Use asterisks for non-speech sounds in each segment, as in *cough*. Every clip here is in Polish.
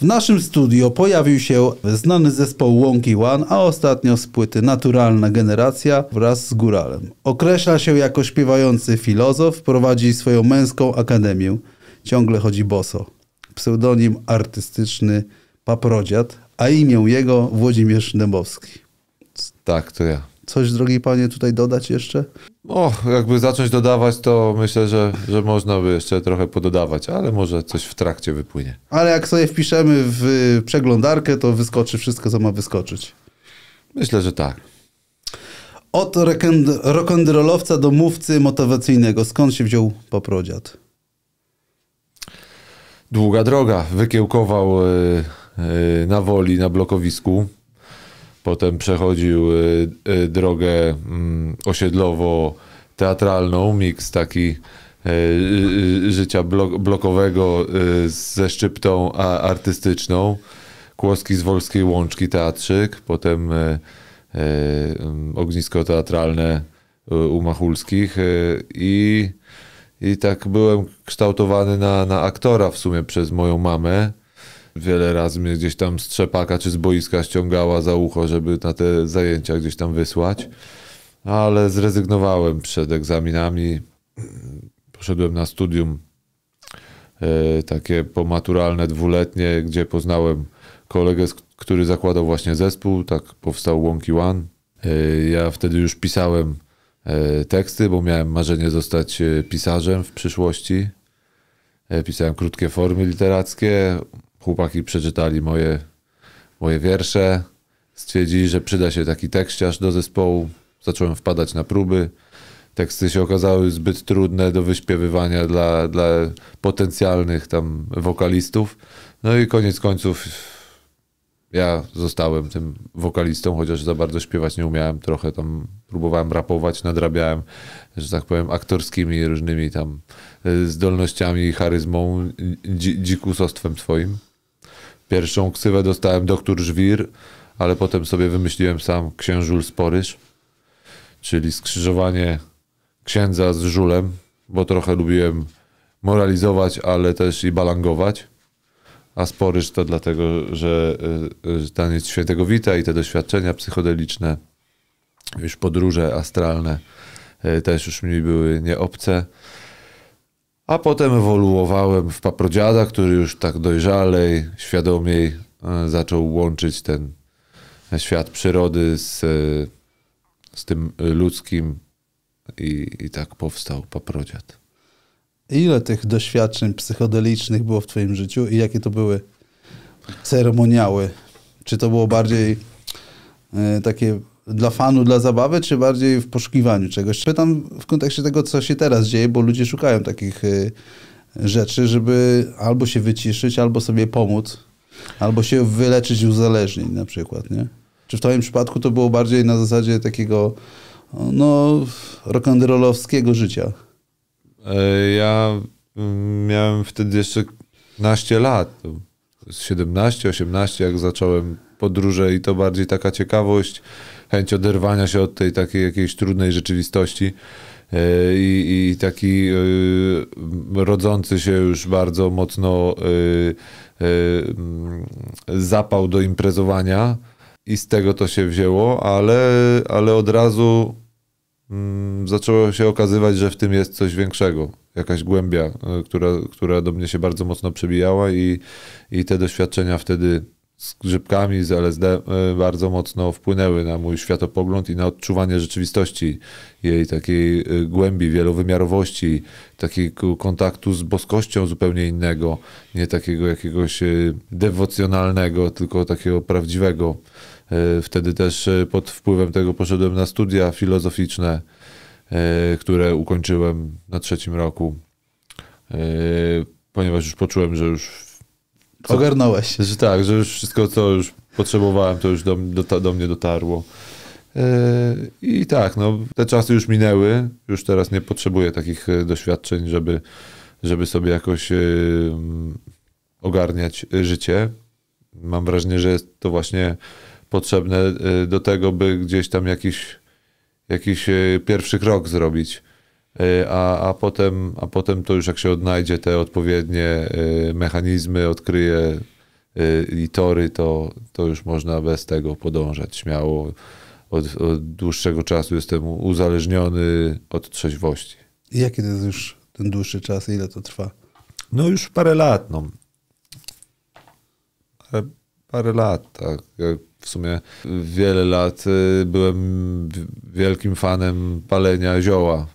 W naszym studio pojawił się znany zespół Łąki One, a ostatnio z płyty Naturalna Generacja wraz z Góralem. Określa się jako śpiewający filozof, prowadzi swoją męską akademię. Ciągle chodzi boso. Pseudonim artystyczny Paprodziad, a imię jego Włodzimierz Dębowski. Tak, to ja coś, drogi panie, tutaj dodać jeszcze? O, jakby zacząć dodawać, to myślę, że, że można by jeszcze trochę pododawać, ale może coś w trakcie wypłynie. Ale jak sobie wpiszemy w przeglądarkę, to wyskoczy wszystko, co ma wyskoczyć. Myślę, że tak. Od rock'n'rollowca do mówcy motywacyjnego. Skąd się wziął poprodziad? Długa droga. Wykiełkował yy, yy, na woli, na blokowisku Potem przechodził y, y, drogę mm, osiedlowo-teatralną, miks taki y, życia blokowego ze szczyptą artystyczną. Kłoski z Wolskiej Łączki Teatrzyk, potem mm, ognisko teatralne u Machulskich i, i tak byłem kształtowany na, na aktora w sumie przez moją mamę Wiele razy mnie gdzieś tam z trzepaka czy z boiska ściągała za ucho, żeby na te zajęcia gdzieś tam wysłać. Ale zrezygnowałem przed egzaminami. Poszedłem na studium e, takie pomaturalne, dwuletnie, gdzie poznałem kolegę, który zakładał właśnie zespół. Tak powstał Wonky One. Ja wtedy już pisałem e, teksty, bo miałem marzenie zostać e, pisarzem w przyszłości. Pisałem krótkie formy literackie, chłopaki przeczytali moje, moje wiersze, stwierdzili, że przyda się taki tekściarz do zespołu. Zacząłem wpadać na próby. Teksty się okazały zbyt trudne do wyśpiewywania dla, dla potencjalnych tam wokalistów. No i koniec końców ja zostałem tym wokalistą, chociaż za bardzo śpiewać nie umiałem. Trochę tam próbowałem rapować, nadrabiałem, że tak powiem, aktorskimi różnymi tam e, zdolnościami i charyzmą, dzi dzikusostwem swoim. Pierwszą ksywę dostałem doktor Żwir, ale potem sobie wymyśliłem sam księżul z Poryż, czyli skrzyżowanie księdza z żulem, bo trochę lubiłem moralizować, ale też i balangować. A Sporyż to dlatego, że y, y, taniec świętego Wita i te doświadczenia psychodeliczne, już podróże astralne y, też już mi były nieobce. obce a potem ewoluowałem w paprodziada, który już tak dojrzalej, świadomiej e, zaczął łączyć ten świat przyrody z, e, z tym ludzkim i, i tak powstał paprodziad. Ile tych doświadczeń psychodelicznych było w twoim życiu i jakie to były ceremoniały? Czy to było bardziej e, takie dla fanu, dla zabawy, czy bardziej w poszukiwaniu czegoś? Pytam w kontekście tego, co się teraz dzieje, bo ludzie szukają takich y, rzeczy, żeby albo się wyciszyć, albo sobie pomóc, albo się wyleczyć uzależnień na przykład, nie? Czy w twoim przypadku to było bardziej na zasadzie takiego no, rock'n'rollowskiego życia? E, ja mm, miałem wtedy jeszcze 15 lat, 17, 18, jak zacząłem podróże i to bardziej taka ciekawość, chęć oderwania się od tej takiej jakiejś trudnej rzeczywistości. E, I, i, taki e, rodzący się już bardzo mocno e, zapał do imprezowania i z tego to się wzięło, ale, ale od razu mm, zaczęło się okazywać, że w tym jest coś większego, jakaś głębia, która, która do mnie się bardzo mocno przebijała i, i te doświadczenia wtedy z grzybkami, z LSD e, bardzo mocno wpłynęły na mój światopogląd i na odczuwanie rzeczywistości, jej takiej e, głębi, wielowymiarowości, takiego kontaktu z boskością zupełnie innego, nie takiego jakiegoś e, dewocjonalnego, tylko takiego prawdziwego. Wtedy też pod wpływem tego poszedłem na studia filozoficzne, które ukończyłem na trzecim roku, ponieważ już poczułem, że już Ogarnąłeś. Że tak, że już wszystko, co już potrzebowałem, to już do, do, do mnie dotarło. E, I tak, no, te czasy już minęły, już teraz nie potrzebuję takich e, doświadczeń, żeby, żeby sobie jakoś e, ogarniać życie. Mam wrażenie, że jest to właśnie potrzebne do tego, by gdzieś tam jakiś, jakiś pierwszy krok zrobić E, a, a, potem, a potem to już jak się odnajdzie te odpowiednie e, mechanizmy, odkryje e, i tory, to, to już można bez tego podążać śmiało. Od, od dłuższego czasu jestem uzależniony od trzeźwości. I jaki to jest już ten dłuższy czas? Ile to trwa? No już parę lat, no. Parę, parę lat, tak. Ja w sumie wiele lat byłem wielkim fanem palenia zioła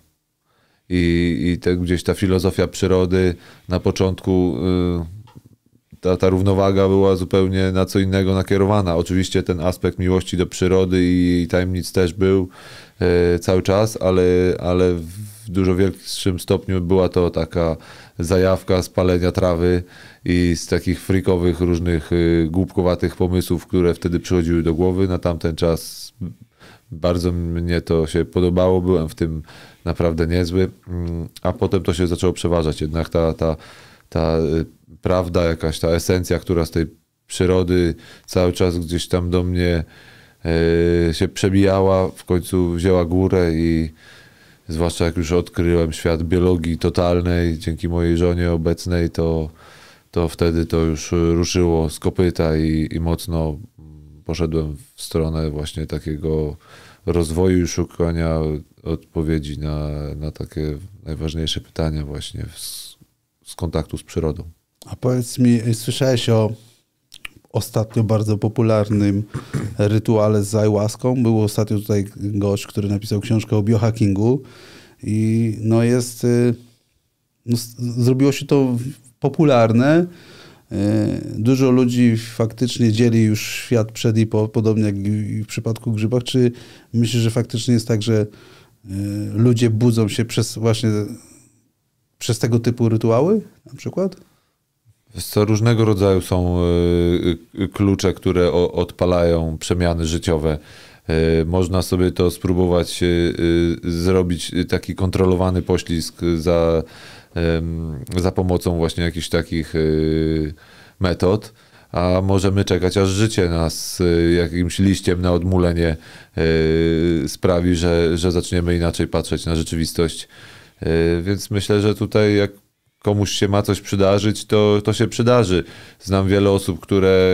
i, i tak gdzieś ta filozofia przyrody na początku y, ta, ta równowaga była zupełnie na co innego nakierowana. Oczywiście ten aspekt miłości do przyrody i, i tajemnic też był e, cały czas, ale, ale w dużo większym stopniu była to taka zajawka spalenia trawy i z takich frikowych, różnych y, głupkowatych pomysłów, które wtedy przychodziły do głowy. Na tamten czas bardzo mnie to się podobało, byłem w tym naprawdę niezły, a potem to się zaczęło przeważać. Jednak ta, ta, ta y, prawda, jakaś ta esencja, która z tej przyrody cały czas gdzieś tam do mnie y, się przebijała, w końcu wzięła górę i zwłaszcza jak już odkryłem świat biologii totalnej dzięki mojej żonie obecnej, to, to wtedy to już ruszyło z kopyta i, i mocno poszedłem w stronę właśnie takiego rozwoju i szukania odpowiedzi na, na takie najważniejsze pytania właśnie z, z kontaktu z przyrodą. A powiedz mi, słyszałeś o ostatnio bardzo popularnym rytuale z ayahuaską. Był ostatnio tutaj gość, który napisał książkę o biohackingu i no jest, y, no, zrobiło się to popularne Y, dużo ludzi faktycznie dzieli już świat przed i po, podobnie jak w przypadku grzybach. Czy myślę, że faktycznie jest tak, że y, ludzie budzą się przez właśnie przez tego typu rytuały na przykład? Co różnego rodzaju są y, klucze, które odpalają przemiany życiowe. E, można sobie to spróbować e, e, zrobić, taki kontrolowany poślizg za, za pomocą właśnie jakichś takich metod a możemy czekać, aż życie nas jakimś liściem na odmulenie sprawi, że, że zaczniemy inaczej patrzeć na rzeczywistość. więc myślę, że tutaj jak komuś się ma coś przydarzyć, to, to się przydarzy. Znam wiele osób, które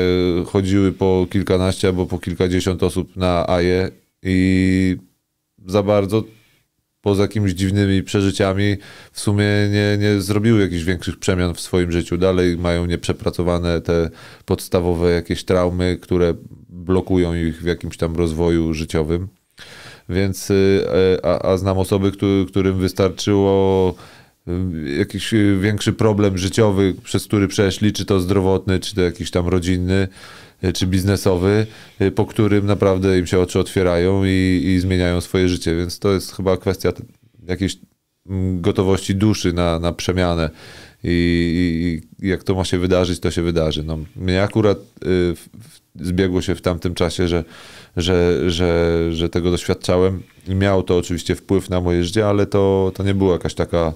chodziły po kilkanaście albo po kilkadziesiąt osób na AJE i za bardzo poza jakimiś dziwnymi przeżyciami w sumie nie, nie zrobiły jakichś większych przemian w swoim życiu. Dalej mają nieprzepracowane te podstawowe jakieś traumy, które blokują ich w jakimś tam rozwoju życiowym. Więc, y, e, a, a znam osoby, którym wystarczyło Y, jakiś y, większy problem życiowy, przez który przeszli, czy to zdrowotny, czy to jakiś tam rodzinny, y, czy biznesowy, po którym naprawdę im się oczy otwierają i, i zmieniają swoje życie. Więc to jest chyba kwestia jakiejś mm, gotowości duszy na, na przemianę. I, i, jak to ma się wydarzyć, to się wydarzy. No, mnie akurat y, zbiegło się w tamtym czasie, że, że, że, że tego doświadczałem. Miał to oczywiście wpływ na moje życie, ale to, to nie była jakaś taka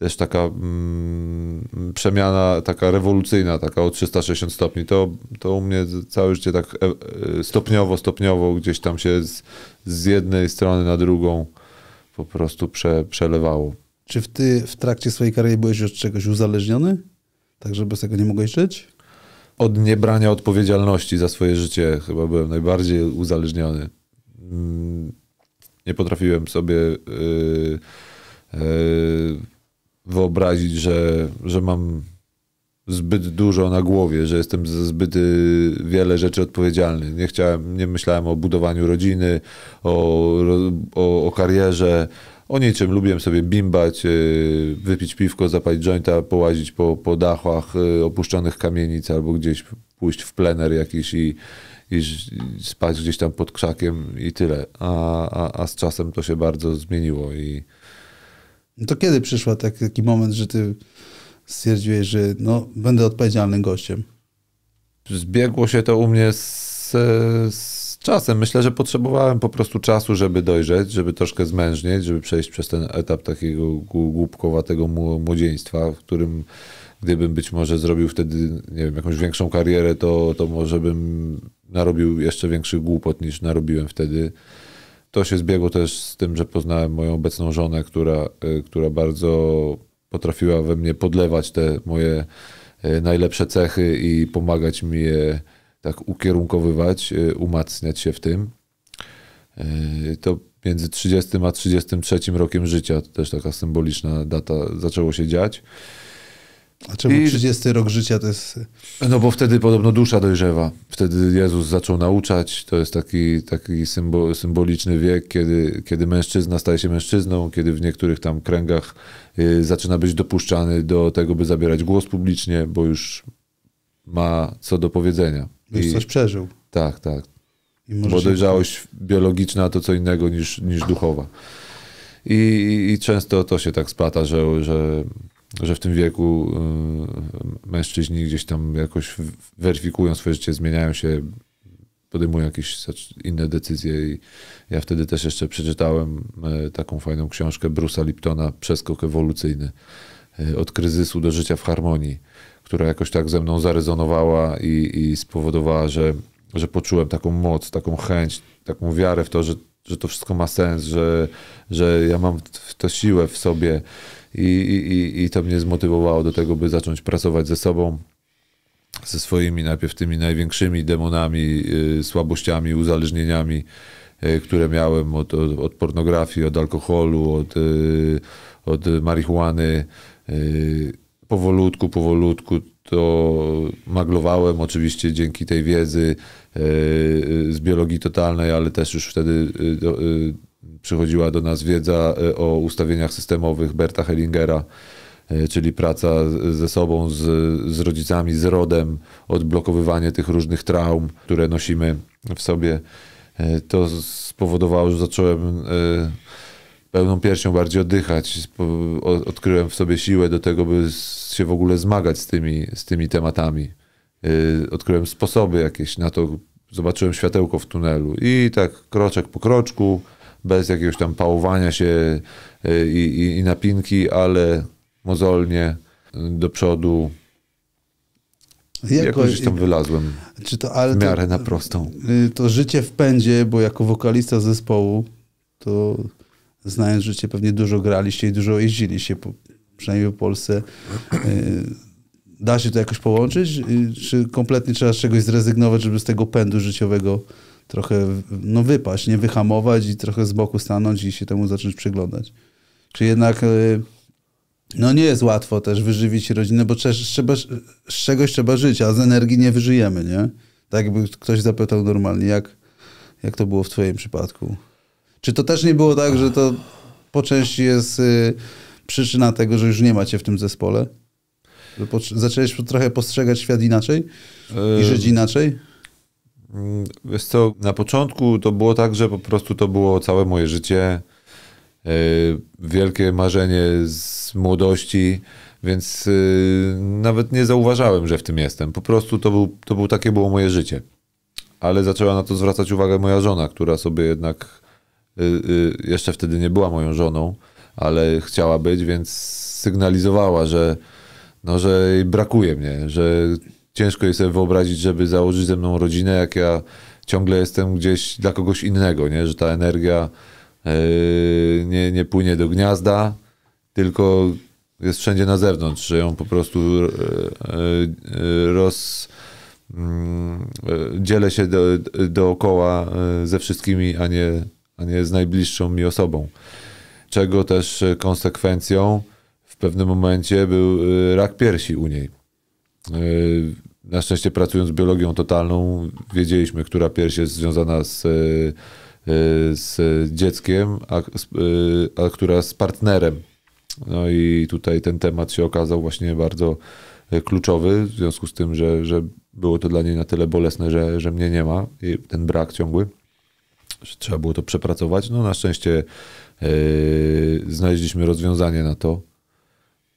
też taka mm, przemiana, taka rewolucyjna, taka o 360 stopni. To, to u mnie całe życie tak e, e, stopniowo, stopniowo gdzieś tam się z, z jednej strony na drugą po prostu prze, przelewało. Czy w ty w trakcie swojej kariery byłeś od czegoś uzależniony? Tak, że bez tego nie mogłeś żyć? Od niebrania odpowiedzialności za swoje życie chyba byłem najbardziej uzależniony. Mm, nie potrafiłem sobie. Yy, yy, wyobrazić, że, że mam zbyt dużo na głowie, że jestem za zbyt y, wiele rzeczy odpowiedzialny. Nie chciałem, nie myślałem o budowaniu rodziny, o, o, o karierze, o niczym. Lubiłem sobie bimbać, y, wypić piwko, zapalić jointa, połazić po, po dachach y, opuszczonych kamienic albo gdzieś pójść w plener jakiś i, i spać gdzieś tam pod krzakiem i tyle. A, a, a z czasem to się bardzo zmieniło i no to kiedy przyszła tak, taki moment, że ty stwierdziłeś, że no, będę odpowiedzialnym gościem? Zbiegło się to u mnie z, z czasem. Myślę, że potrzebowałem po prostu czasu, żeby dojrzeć, żeby troszkę zmężnieć, żeby przejść przez ten etap takiego głupkowatego młodzieństwa, w którym gdybym być może zrobił wtedy, nie wiem, jakąś większą karierę, to, to może bym narobił jeszcze większy głupot niż narobiłem wtedy. To się zbiegło też z tym, że poznałem moją obecną żonę, która, y, która bardzo potrafiła we mnie podlewać te moje y, najlepsze cechy i pomagać mi je tak ukierunkowywać, y, umacniać się w tym. To między 30 a 33 rokiem życia, to też taka symboliczna data, zaczęło się dziać. A czemu I... 30 rok życia to jest... No bo wtedy podobno dusza dojrzewa. Wtedy Jezus zaczął nauczać. To jest taki, taki symbol, symboliczny wiek, kiedy, kiedy mężczyzna staje się mężczyzną, kiedy w niektórych tam kręgach y, zaczyna być dopuszczany do tego, by zabierać głos publicznie, bo już ma co do powiedzenia. Już I... coś przeżył. Tak, tak. Bo dojrzałość biologiczna to co innego niż, niż duchowa. I, I, często to się tak spata, że, że że w tym wieku e, mężczyźni gdzieś tam jakoś weryfikują swoje życie, zmieniają się, podejmują jakieś inne decyzje i ja wtedy też jeszcze przeczytałem e, taką fajną książkę Brusa Liptona Przeskok ewolucyjny e, od kryzysu do życia w harmonii, która jakoś tak ze mną zarezonowała i, i spowodowała, że, że poczułem taką moc, taką chęć, taką wiarę w to, że że to wszystko ma sens, że, że ja mam to siłę w sobie i, i, i to mnie zmotywowało do tego, by zacząć pracować ze sobą, ze swoimi najpierw tymi największymi demonami, y, słabościami, uzależnieniami, y, które miałem od, od, od, pornografii, od alkoholu, od, y, od marihuany powolutku, powolutku to maglowałem oczywiście dzięki tej wiedzy e, z biologii totalnej, ale też już wtedy e, e, przychodziła do nas wiedza o ustawieniach systemowych Berta Hellingera, czyli praca ze sobą, z, z rodzicami, z rodem, odblokowywanie tych różnych traum, które nosimy w sobie. To spowodowało, że zacząłem pełną piersią bardziej oddychać. Odkryłem w sobie siłę do tego, by się w ogóle zmagać z tymi, z tymi tematami. Y, odkryłem sposoby jakieś na to. Zobaczyłem światełko w tunelu i tak kroczek po kroczku, bez jakiegoś tam pałowania się y, i, i, i napinki, ale mozolnie y, do przodu. Jako, Jakoś tam wylazłem. Czy to, ale w miarę to, na prostą. To życie w pędzie, bo jako wokalista zespołu to znając życie, pewnie dużo graliście i dużo jeździliście, po, przynajmniej w Polsce. E, da się to jakoś połączyć? Czy kompletnie trzeba z czegoś zrezygnować, żeby z tego pędu życiowego trochę no, wypaść, nie wyhamować i trochę z boku stanąć i się temu zacząć przyglądać? Czy jednak e, no nie jest łatwo też wyżywić rodzinę, bo trzeba, z czegoś trzeba żyć, a z energii nie wyżyjemy, nie? Tak jakby ktoś zapytał normalnie, jak, jak to było w twoim przypadku? Czy to też nie było tak, że to po części jest y, przyczyna tego, że już nie macie w tym zespole? Że zaczęłeś trochę postrzegać świat inaczej i y, żyć inaczej? Mm, wiesz co, na początku to było tak, że po prostu to było całe moje życie. Y, wielkie marzenie z młodości, więc nawet nie zauważałem, że w tym jestem. Po prostu to, był, to był, takie było moje życie. Ale zaczęła na to zwracać uwagę moja żona, która sobie jednak Y, y, jeszcze wtedy nie była moją żoną, ale chciała być, więc sygnalizowała, że, no, że brakuje mnie, że ciężko jest sobie wyobrazić, żeby założyć ze mną rodzinę, jak ja ciągle jestem gdzieś dla kogoś innego, nie? że ta energia y, nie, nie płynie do gniazda, tylko jest wszędzie na zewnątrz, że ją po prostu roz mm, dzielę się do, dookoła ze wszystkimi, a nie a nie z najbliższą mi osobą. Czego też e, konsekwencją w pewnym momencie był e, rak piersi u niej. E, na szczęście pracując biologią totalną, wiedzieliśmy, która piersi jest związana z, z dzieckiem, a, a która z partnerem. No i tutaj ten temat się okazał właśnie bardzo kluczowy, w związku z tym, że, że było to dla niej na tyle bolesne, że, że mnie nie ma, i ten brak ciągły że trzeba było to przepracować. No na szczęście yy, znaleźliśmy rozwiązanie na to.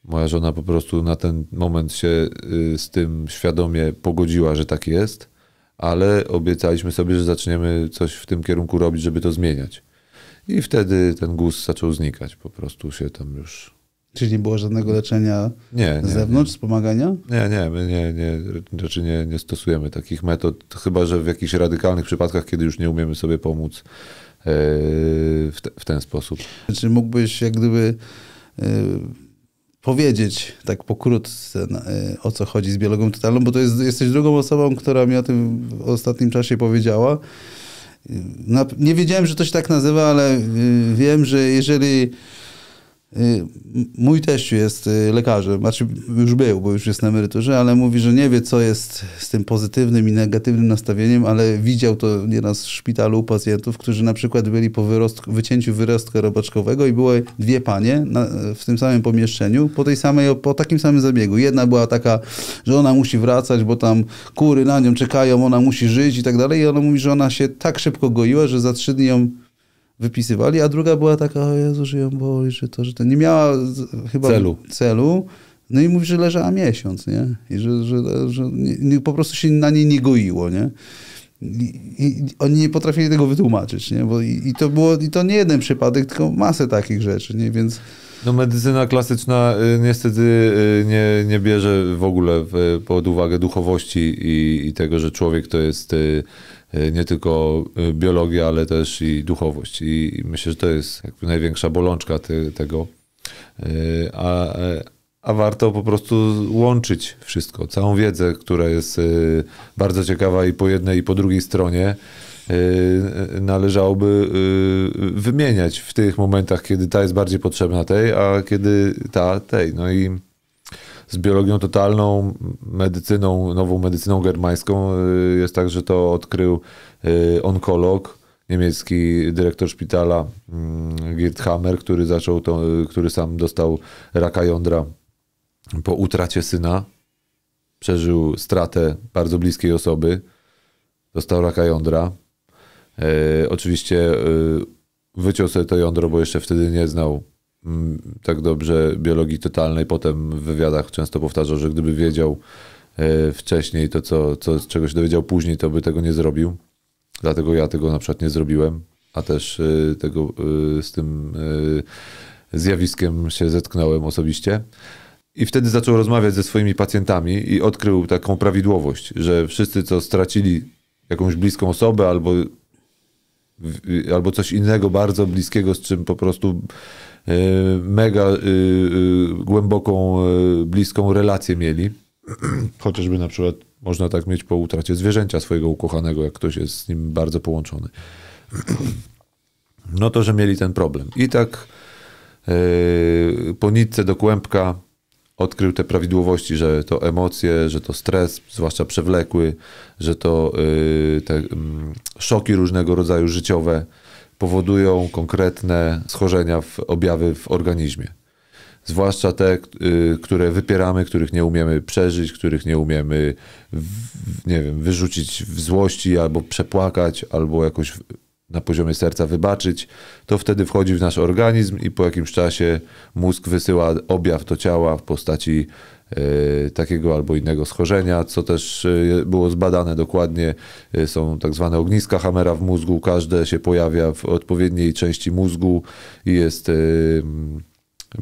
Moja żona po prostu na ten moment się yy, z tym świadomie pogodziła, że tak jest, ale obiecaliśmy sobie, że zaczniemy coś w tym kierunku robić, żeby to zmieniać. I wtedy ten guz zaczął znikać. Po prostu się tam już Czyli nie było żadnego leczenia nie, z zewnątrz, nie. wspomagania? Nie, nie, my nie, nie, raczej znaczy nie, nie stosujemy takich metod, chyba że w jakichś radykalnych przypadkach, kiedy już nie umiemy sobie pomóc e, w, te, w, ten sposób. Czy mógłbyś jak gdyby e, powiedzieć tak pokrótce, e, o co chodzi z biologią totalną, bo to jest, jesteś drugą osobą, która mi o tym w ostatnim czasie powiedziała. Nie wiedziałem, że to się tak nazywa, ale wiem, że jeżeli Y, mój teściu jest y, lekarzem, znaczy już był, bo już jest na emeryturze, ale mówi, że nie wie, co jest z tym pozytywnym i negatywnym nastawieniem, ale widział to nieraz w szpitalu u pacjentów, którzy na przykład byli po wyrostku, wycięciu wyrostka robaczkowego i były dwie panie na, w tym samym pomieszczeniu, po, tej samej, po takim samym zabiegu. Jedna była taka, że ona musi wracać, bo tam kury na nią czekają, ona musi żyć i tak dalej. I ona mówi, że ona się tak szybko goiła, że za trzy dni ją wypisywali, a druga była taka, o Jezu, że ją boli, że to, że to. Nie miała chyba celu. celu. No i mówi, że leżała miesiąc, nie? I że, że, że nie, nie, po prostu się na niej nie goiło, nie? I, i oni nie potrafili tego wytłumaczyć, nie? Bo i, i, to było, i to nie jeden przypadek, tylko masę takich rzeczy, nie? Więc... No medycyna klasyczna y, niestety y, nie, nie bierze w ogóle pod uwagę duchowości i, i tego, że człowiek to jest y, E, nie tylko e, biologia, ale też i duchowość. I myślę, że to jest jakby największa bolączka te, tego. E, a, a warto po prostu łączyć wszystko, całą wiedzę, która jest bardzo ciekawa i po jednej, i po drugiej stronie. Należałoby wymieniać w tych momentach, kiedy ta jest bardziej potrzebna tej, a kiedy ta tej. No i z biologią totalną, medycyną, nową medycyną germańską. Y, jest tak, że to odkrył y, onkolog, niemiecki dyrektor szpitala Gerd mm, Hammer, który zaczął to, y, który sam dostał raka jądra po utracie syna. Przeżył stratę bardzo bliskiej osoby. Dostał raka jądra. Oczywiście wyciął sobie to jądro, bo jeszcze wtedy nie znał Mm, tak dobrze biologii totalnej, potem w wywiadach często powtarzał, że gdyby wiedział e, wcześniej to, co, co, czego się dowiedział później, to by tego nie zrobił. Dlatego ja tego na przykład nie zrobiłem, a też e, tego e, z tym zjawiskiem się zetknąłem osobiście. I wtedy zaczął rozmawiać ze swoimi pacjentami i odkrył taką prawidłowość, że wszyscy, co stracili jakąś bliską osobę albo, albo coś innego bardzo bliskiego, z czym po prostu E, mega e, e, głęboką, bliską relację mieli. *clears throat* Chociażby na przykład można tak mieć po utracie zwierzęcia swojego ukochanego, jak ktoś jest z nim bardzo połączony. No to, że mieli ten problem. I tak po nitce do kłębka odkrył te prawidłowości, że to emocje, że to stres, zwłaszcza przewlekły, że to te mm, szoki różnego rodzaju życiowe, powodują konkretne schorzenia, w, objawy w organizmie. Zwłaszcza te, y, które wypieramy, których nie umiemy przeżyć, których nie umiemy, nie wiem, wyrzucić w złości albo przepłakać, albo jakoś na poziomie serca wybaczyć, to wtedy wchodzi w nasz organizm i po jakimś czasie mózg wysyła objaw do ciała w postaci E, takiego albo innego schorzenia, co też e, było zbadane dokładnie. E, są tak zwane ogniska Hamera w mózgu, każde się pojawia w odpowiedniej części mózgu i jest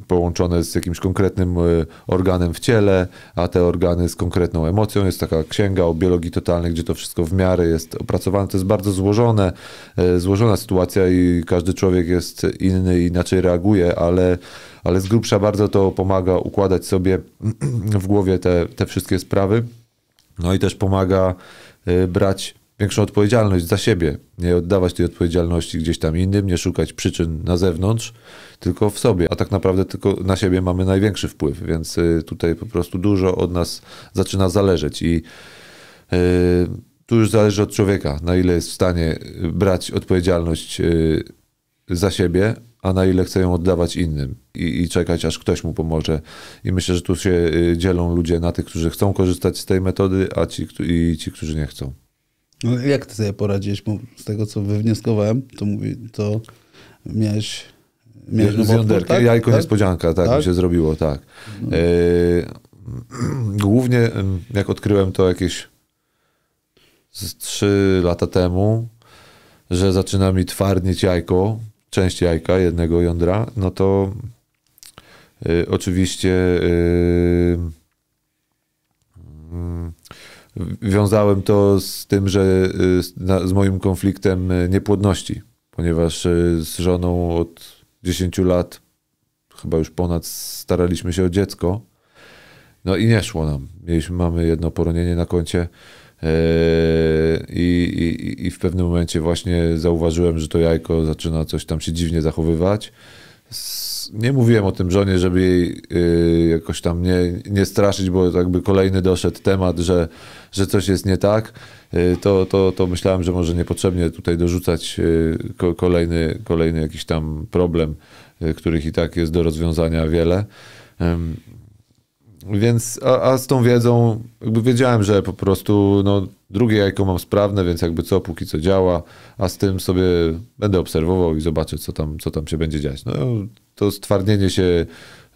połączone z jakimś konkretnym e, organem w ciele, a te organy z konkretną emocją. Jest taka księga o biologii totalnej, gdzie to wszystko w miarę jest opracowane. To jest bardzo złożone, e, złożona sytuacja i każdy człowiek jest inny i inaczej reaguje, ale, ale z grubsza bardzo to pomaga układać sobie *clears throat* w głowie te, te wszystkie sprawy. No i też pomaga e, brać większą odpowiedzialność za siebie, nie oddawać tej odpowiedzialności gdzieś tam innym, nie szukać przyczyn na zewnątrz, tylko w sobie. A tak naprawdę tylko na siebie mamy największy wpływ, więc y, tutaj po prostu dużo od nas zaczyna zależeć i yy, tu już zależy od człowieka, na ile jest w stanie brać odpowiedzialność yy, za siebie, a na ile chce ją oddawać innym i, i, czekać, aż ktoś mu pomoże. I myślę, że tu się y, dzielą ludzie na tych, którzy chcą korzystać z tej metody, a ci, i ci, którzy nie chcą. No, jak ty sobie poradziłeś? Bo z tego, co wywnioskowałem, to, mówi, to miałeś... miałeś tak? jajko tak? niespodzianka, tak, tak, mi się zrobiło, tak. No. E, głównie, jak odkryłem to jakieś trzy 3 lata temu, że zaczyna mi twardnieć jajko, część jajka, jednego jądra, no to y, oczywiście y, y, Wiązałem to z tym, że y, z moim konfliktem y, niepłodności, ponieważ y, z żoną od 10 lat, chyba już ponad, staraliśmy się o dziecko. No i nie szło nam. Mieliśmy, mamy jedno poronienie na koncie. E, I, i, I, w pewnym momencie właśnie zauważyłem, że to jajko zaczyna coś tam się dziwnie zachowywać nie mówiłem o tym żonie, żeby jej y, jakoś tam nie, nie straszyć, bo jakby kolejny doszedł temat, że, że coś jest nie tak, y, to, to, to myślałem, że może niepotrzebnie tutaj dorzucać y, kolejny, kolejny jakiś tam problem, których i tak jest do rozwiązania wiele. Więc, a, a, z tą wiedzą, jakby wiedziałem, że po prostu no, Drugie jajko mam sprawne, więc jakby co, póki co działa, a z tym sobie będę obserwował i zobaczę, co tam, co tam się będzie dziać. No, to stwardnienie się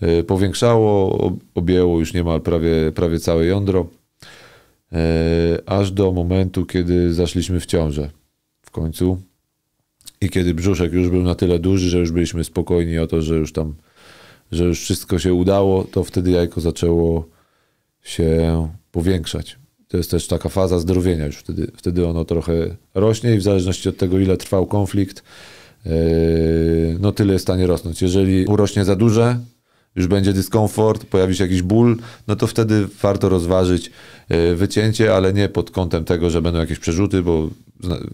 e, powiększało, objęło już niemal prawie, prawie całe jądro, e, aż do momentu, kiedy zaszliśmy w ciążę w końcu i kiedy brzuszek już był na tyle duży, że już byliśmy spokojni o to, że już tam, że już wszystko się udało, to wtedy jajko zaczęło się powiększać. To jest też taka faza zdrowienia już wtedy, wtedy ono trochę rośnie i w zależności od tego, ile trwał konflikt, e, no tyle jest w stanie rosnąć. Jeżeli urośnie za duże, już będzie dyskomfort, pojawi się jakiś ból, no to wtedy warto rozważyć e, wycięcie, ale nie pod kątem tego, że będą jakieś przerzuty, bo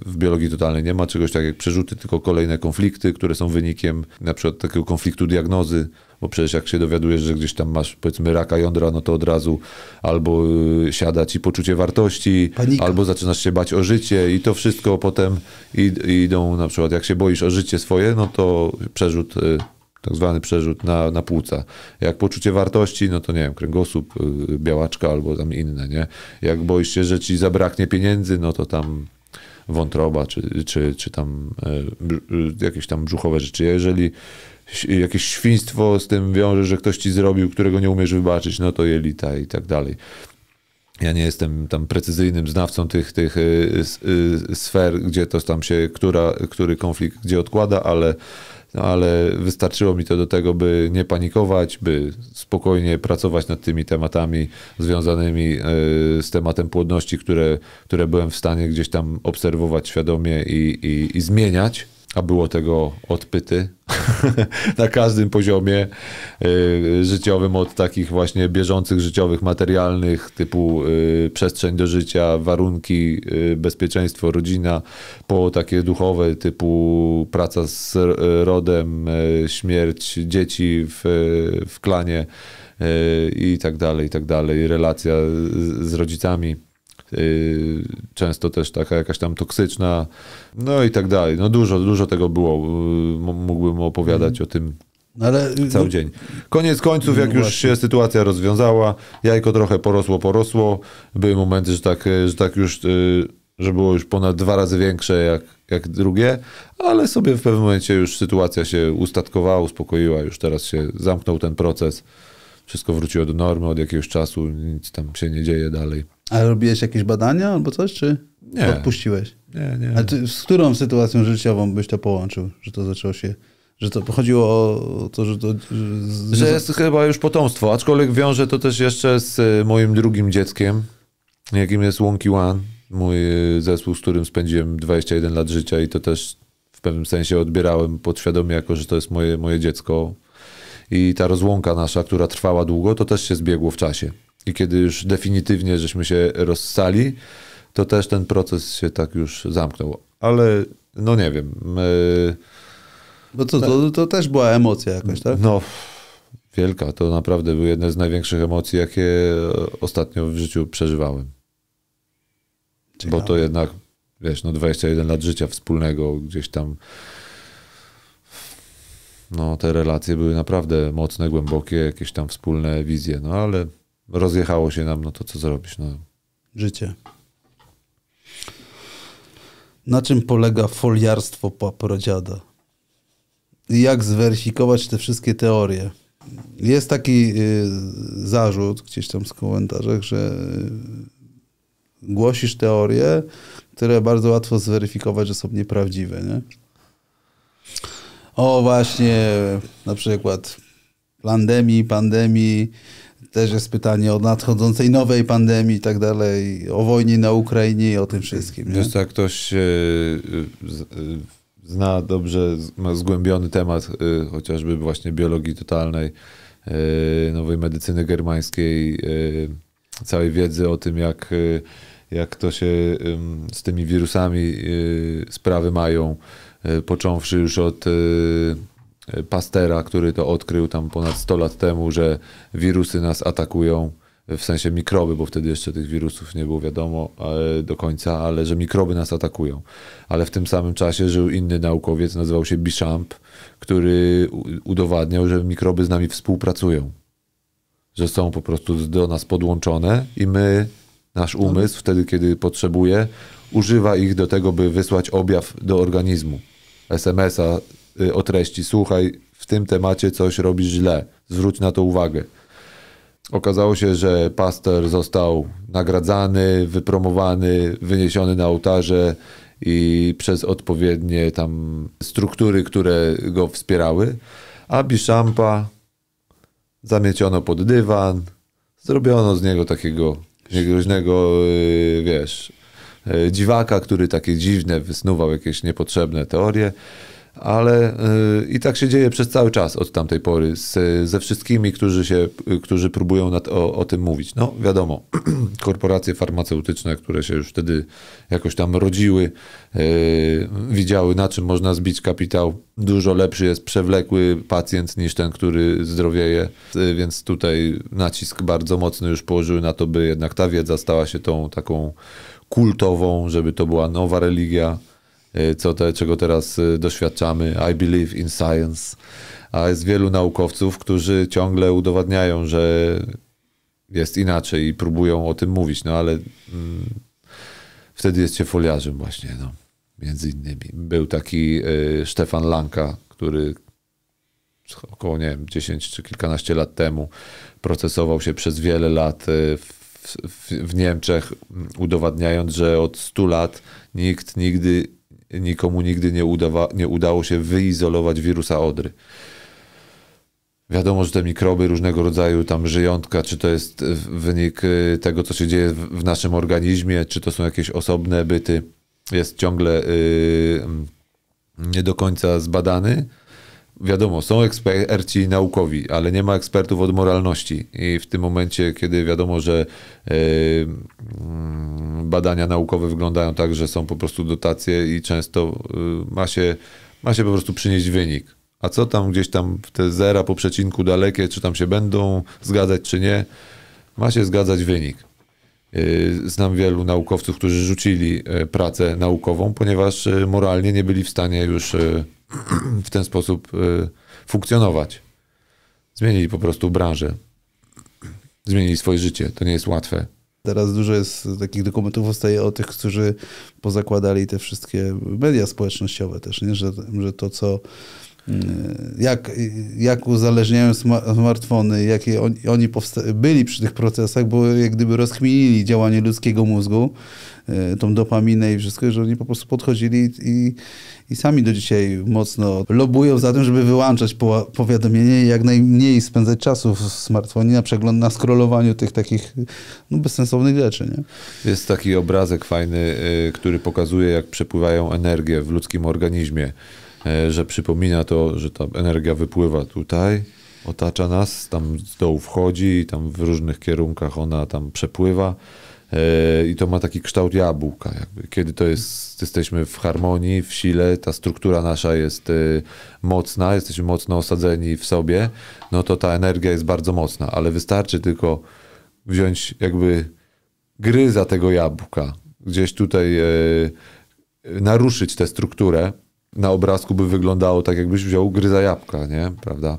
w biologii totalnej nie ma czegoś takiego jak przerzuty, tylko kolejne konflikty, które są wynikiem na przykład takiego konfliktu diagnozy, bo przecież jak się dowiadujesz, że gdzieś tam masz powiedzmy raka jądra, no to od razu albo y, siada ci poczucie wartości, Panika. albo zaczynasz się bać o życie i to wszystko potem idą na przykład, jak się boisz o życie swoje, no to przerzut y, tak zwany przerzut na, na płuca. Jak poczucie wartości, no to nie wiem, kręgosłup, y, białaczka albo tam inne, nie? Jak boisz się, że ci zabraknie pieniędzy, no to tam wątroba, czy, czy, czy tam y, y, jakieś tam brzuchowe rzeczy. Jeżeli jakieś świństwo z tym wiąże, że ktoś ci zrobił, którego nie umiesz wybaczyć, no to jelita i tak dalej. Ja nie jestem tam precyzyjnym znawcą tych, tych sfer, gdzie to tam się, która, który konflikt gdzie odkłada, ale no ale wystarczyło mi to do tego, by nie panikować, by spokojnie pracować nad tymi tematami związanymi e, z tematem płodności, które, które byłem w stanie gdzieś tam obserwować świadomie i, i, i zmieniać a było tego odpyty *laughs* na każdym poziomie y, życiowym, od takich właśnie bieżących, życiowych, materialnych, typu y, przestrzeń do życia, warunki, y, bezpieczeństwo, rodzina, po takie duchowe, typu praca z rodem, śmierć dzieci w, w klanie i tak dalej, i tak dalej, relacja z rodzicami. Y, często też taka jakaś tam toksyczna, no i tak dalej. No dużo, dużo tego było. Y, mógłbym opowiadać mm. o tym no ale, y, cały no- dzień. Koniec końców, jak no już się sytuacja rozwiązała, jajko trochę porosło, porosło. Były momenty, że tak, że tak już, że było już ponad dwa razy większe jak, jak drugie, ale sobie w pewnym momencie już sytuacja się ustatkowała, uspokoiła, już teraz się zamknął ten proces. Wszystko wróciło do normy od jakiegoś czasu, nic tam się nie dzieje dalej. Ale robiłeś jakieś badania albo coś, czy nie. odpuściłeś? Nie, nie. ty, z którą sytuacją życiową byś to połączył, że to zaczęło się że to chodziło o to, że to... Że, że jest chyba już potomstwo, aczkolwiek wiąże to też jeszcze z e, moim drugim dzieckiem, jakim jest Wonky One, mój e, zespół, z którym spędziłem 21 lat życia i to też w pewnym sensie odbierałem podświadomie jako, że to jest moje, moje dziecko. I ta rozłąka nasza, która trwała długo, to też się zbiegło w czasie. I kiedy już definitywnie żeśmy się rozstali, to też ten proces się tak już zamknął. Ale no nie wiem. my, Bo to, to, to też była emocja jakaś, tak? No, wielka. To naprawdę były jedne z największych emocji, jakie ostatnio w życiu przeżywałem. Ciekawe. Bo to jednak, wiesz, no 21 lat życia wspólnego gdzieś tam. No, te relacje były naprawdę mocne, głębokie, jakieś tam wspólne wizje, no ale rozjechało się nam, no to co zrobić? No. Życie. Na czym polega foliarstwo paprodziada? Jak zweryfikować te wszystkie teorie? Jest taki y, zarzut gdzieś tam w komentarzach, że głosisz teorie, które bardzo łatwo zweryfikować, że są nieprawdziwe. Nie? O, właśnie, na przykład pandemii, pandemii, też jest pytanie o nadchodzącej nowej pandemii i tak dalej, o wojnie na Ukrainie i o tym wszystkim. Nie? Wiesz, jak ktoś y, zna dobrze, ma zgłębiony temat y, chociażby właśnie biologii totalnej, y, nowej medycyny germańskiej, całej wiedzy o tym, jak, jak to się z tymi wirusami sprawy mają, począwszy już od Pastera, który to odkrył tam ponad 100 lat temu, że wirusy nas atakują, w sensie mikroby, bo wtedy jeszcze tych wirusów nie było wiadomo do końca, ale że mikroby nas atakują. Ale w tym samym czasie żył inny naukowiec, nazywał się Bichamp, który udowadniał, że mikroby z nami współpracują. Że są po prostu do nas podłączone i my, nasz umysł, wtedy kiedy potrzebuje, używa ich do tego, by wysłać objaw do organizmu. SMS-a Y, o treści. Słuchaj, w tym temacie coś robisz źle, zwróć na to uwagę. Okazało się, że pastor został nagradzany, wypromowany, wyniesiony na ołtarze i przez odpowiednie tam struktury, które go wspierały. A Biszampa zamieciono pod dywan, zrobiono z niego takiego niegroźnego, y, wiesz, y, dziwaka, który takie dziwne wysnuwał jakieś niepotrzebne teorie ale y, i tak się dzieje przez cały czas od tamtej pory z, ze wszystkimi, którzy, się, y, którzy próbują nad, o, o tym mówić. No wiadomo, *clears throat* korporacje farmaceutyczne, które się już wtedy jakoś tam rodziły, y, widziały na czym można zbić kapitał. Dużo lepszy jest przewlekły pacjent niż ten, który zdrowieje, więc tutaj nacisk bardzo mocny już położyły na to, by jednak ta wiedza stała się tą taką kultową, żeby to była nowa religia Y, co te, czego teraz y, doświadczamy. I believe in science. A jest wielu naukowców, którzy ciągle udowadniają, że jest inaczej i próbują o tym mówić, no ale mm, wtedy jest się foliarzem właśnie, no, między innymi. Był taki y, Stefan Lanka, który około, nie wiem, 10 czy kilkanaście lat temu procesował się przez wiele lat y, w, w, w Niemczech, mm, udowadniając, że od 100 lat nikt nigdy nikomu nigdy nie, udawa, nie udało się wyizolować wirusa odry. Wiadomo, że te mikroby różnego rodzaju, tam żyjątka, czy to jest e, wynik e, tego, co się dzieje w naszym organizmie, czy to są jakieś osobne byty, jest ciągle yy, nie do końca zbadany wiadomo, są eksperci naukowi, ale nie ma ekspertów od moralności. I w tym momencie, kiedy wiadomo, że e, mm, badania naukowe wyglądają tak, że są po prostu dotacje i często e, ma, się, ma się po prostu przynieść wynik. A co tam gdzieś tam w te zera po przecinku dalekie, czy tam się będą zgadzać, czy nie, ma się zgadzać wynik. E, znam wielu naukowców, którzy rzucili pracę naukową, ponieważ moralnie nie byli w stanie już w ten sposób y, funkcjonować. Zmienili po prostu branżę. Zmienili swoje życie. To nie jest łatwe. Teraz dużo jest takich dokumentów powstaje o tych, którzy pozakładali te wszystkie media społecznościowe też, nie? Że, że to, co Y, jak, y, jak uzależniają smartfony, jakie oni byli przy tych procesach, bo jak gdyby rozchmienili działanie ludzkiego mózgu, y, tą dopaminę i wszystko, że oni po prostu podchodzili i, i sami do dzisiaj mocno lobują za tym, żeby wyłączać po, powiadomienie i jak najmniej spędzać czasu w smartfonie na przegląd, na scrollowaniu tych takich no, bezsensownych rzeczy. Nie? Jest taki obrazek fajny, który pokazuje, jak przepływają energie w ludzkim organizmie E, że przypomina to, że ta energia wypływa tutaj, otacza nas, tam z dołu wchodzi i tam w różnych kierunkach ona tam przepływa. E, I to ma taki kształt jabłka. Jakby. Kiedy to jest, jesteśmy w harmonii, w sile, ta struktura nasza jest e, mocna, jesteśmy mocno osadzeni w sobie, no to ta energia jest bardzo mocna, ale wystarczy tylko wziąć jakby gryza tego jabłka, gdzieś tutaj naruszyć tę strukturę, na obrazku by wyglądało tak, jakbyś wziął gry za jabłka, nie? Prawda?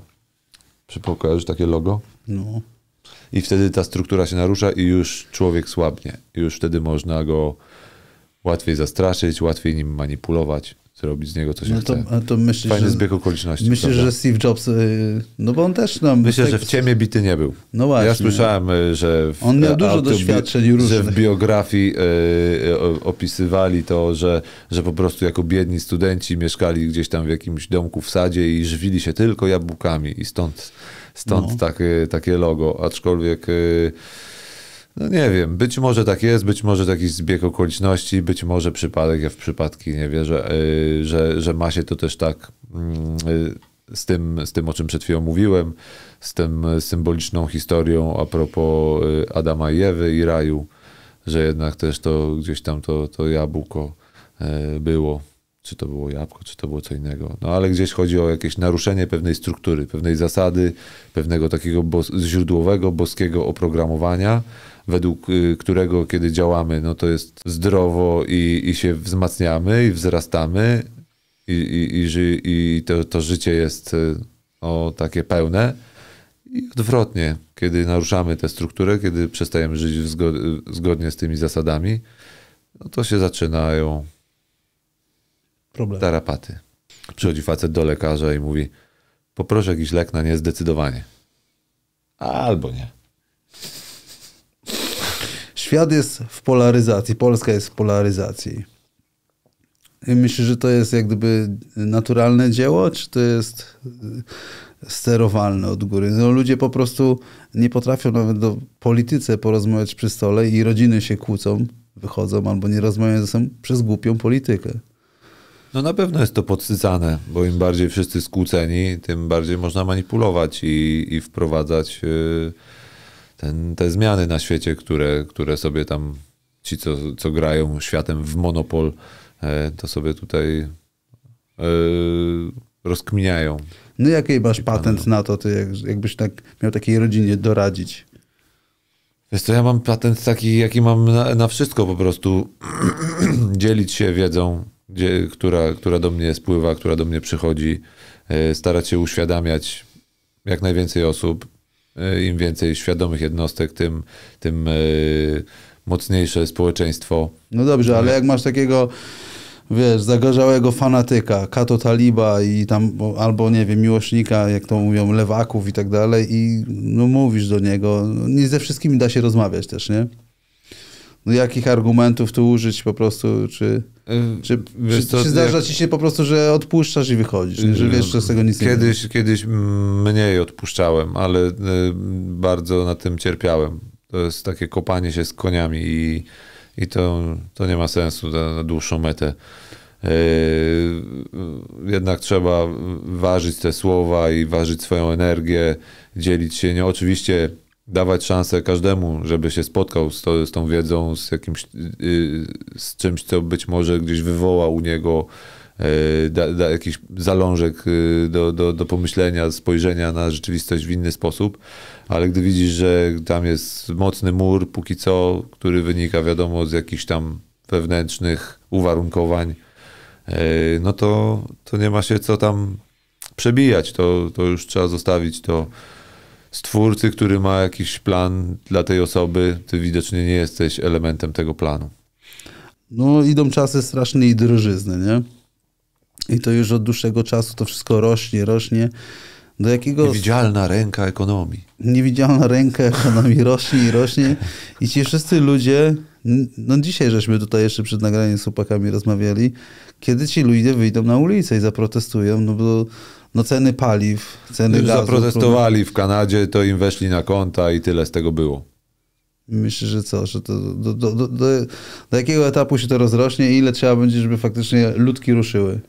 Przypokojarzysz takie logo? No. I wtedy ta struktura się narusza i już człowiek słabnie. już wtedy można go łatwiej zastraszyć, łatwiej nim manipulować zrobić z niego coś, no to, To myślisz, Fajny zbieg okoliczności. Myślisz, prawda? że Steve Jobs, y, no bo on też nam... Myślę, tak... że w ciemie bity nie był. No właśnie. Ja słyszałem, y, że... W, on miał dużo autobi- doświadczeń różnych. Że w biografii y, y opisywali to, że, że po prostu jako biedni studenci mieszkali gdzieś tam w jakimś domku w sadzie i żywili się tylko jabłkami i stąd, stąd no. tak, takie logo. Aczkolwiek... Y, no nie wiem, być może tak jest, być może jakiś zbieg okoliczności, być może przypadek, ja w przypadki nie wierzę, y, że, że ma się to też tak mm, y, z, tym, z tym, o czym przed chwilą mówiłem, z tym symboliczną historią a propos y, Adama i Ewy i raju, że jednak też to gdzieś tam to, to jabłko było czy to było jabłko, czy to było co innego. No ale gdzieś chodzi o jakieś naruszenie pewnej struktury, pewnej zasady, pewnego takiego bos źródłowego, boskiego oprogramowania, według y, którego, kiedy działamy, no to jest zdrowo i, i się wzmacniamy i wzrastamy i, i, i, ży, i to, to życie jest y, o, takie pełne. I odwrotnie, kiedy naruszamy tę strukturę, kiedy przestajemy żyć zgodnie z tymi zasadami, no to się zaczynają Problem. tarapaty. Przychodzi facet do lekarza i mówi: Poproszę jakiś lek na niezdecydowanie. Albo nie świat jest w polaryzacji, Polska jest w polaryzacji. myślę, że to jest jak gdyby naturalne dzieło, czy to jest e, sterowalne od góry. No, ludzie po prostu nie potrafią nawet do polityce porozmawiać przy stole i rodziny się kłócą, wychodzą albo nie rozmawiają ze sobą przez głupią politykę. No na pewno jest to podsycane, bo im bardziej wszyscy skłóceni, tym bardziej można manipulować i, i wprowadzać... Yy ten, te zmiany na świecie, które, które sobie tam ci, co, co grają światem w monopol, e, to sobie tutaj yy, rozkminiają. No jaki masz patent na to, ty jak, jakbyś tak miał takiej rodzinie doradzić? Wiesz co, ja mam patent taki, jaki mam na, na wszystko po prostu. *clears throat* Dzielić się wiedzą, gdzie, która, która do mnie spływa, która do mnie przychodzi. E, starać się uświadamiać jak najwięcej osób. E, Im więcej świadomych jednostek, tym, tym e, mocniejsze społeczeństwo. No dobrze, ale mhm. jak masz takiego wiesz, zagorzałego fanatyka, kato taliba i tam, albo nie wiem, miłośnika, jak to mówią, lewaków i tak dalej i no mówisz do niego, nie ze wszystkimi da się rozmawiać też, nie? No jakich argumentów tu użyć po prostu, czy... Y, czy, czy, czy zdarza jak... ci się po prostu, że odpuszczasz i wychodzisz, że wiesz, że z tego nic kiedyś, nie Kiedyś mniej odpuszczałem, ale y, bardzo na tym cierpiałem. To jest takie kopanie się z koniami i, i to, to nie ma sensu na, na dłuższą metę. Y, jednak trzeba ważyć te słowa i ważyć swoją energię, dzielić się. Nie, oczywiście dawać szansę każdemu, żeby się spotkał z, to, z tą wiedzą, z jakimś, y, z czymś, co być może gdzieś wywoła u niego e, da, da jakiś zalążek y, do, do, do pomyślenia, spojrzenia na rzeczywistość w inny sposób, ale gdy widzisz, że tam jest mocny mur póki co, który wynika wiadomo z jakichś tam wewnętrznych uwarunkowań, e, no to, to nie ma się co tam przebijać, to, to już trzeba zostawić to stwórcy, który ma jakiś plan dla tej osoby, ty widocznie nie jesteś elementem tego planu. No, idą czasy straszne i drożyzny, nie? I to już od dłuższego czasu to wszystko rośnie, rośnie. Do jakiego... Niewidzialna ręka ekonomii. Niewidzialna ręka ekonomii *laughs* rośnie i rośnie. I ci wszyscy ludzie, no dzisiaj żeśmy tutaj jeszcze przed nagraniem z chłopakami rozmawiali, kiedy ci ludzie wyjdą na ulicę i zaprotestują, no bo no ceny paliw, ceny Już gazu. zaprotestowali w Kanadzie, to im weszli na konta i tyle z tego było. Myślę, że co, że to do, do, do, do jakiego etapu się to rozrośnie i ile trzeba będzie, żeby faktycznie ludki ruszyły?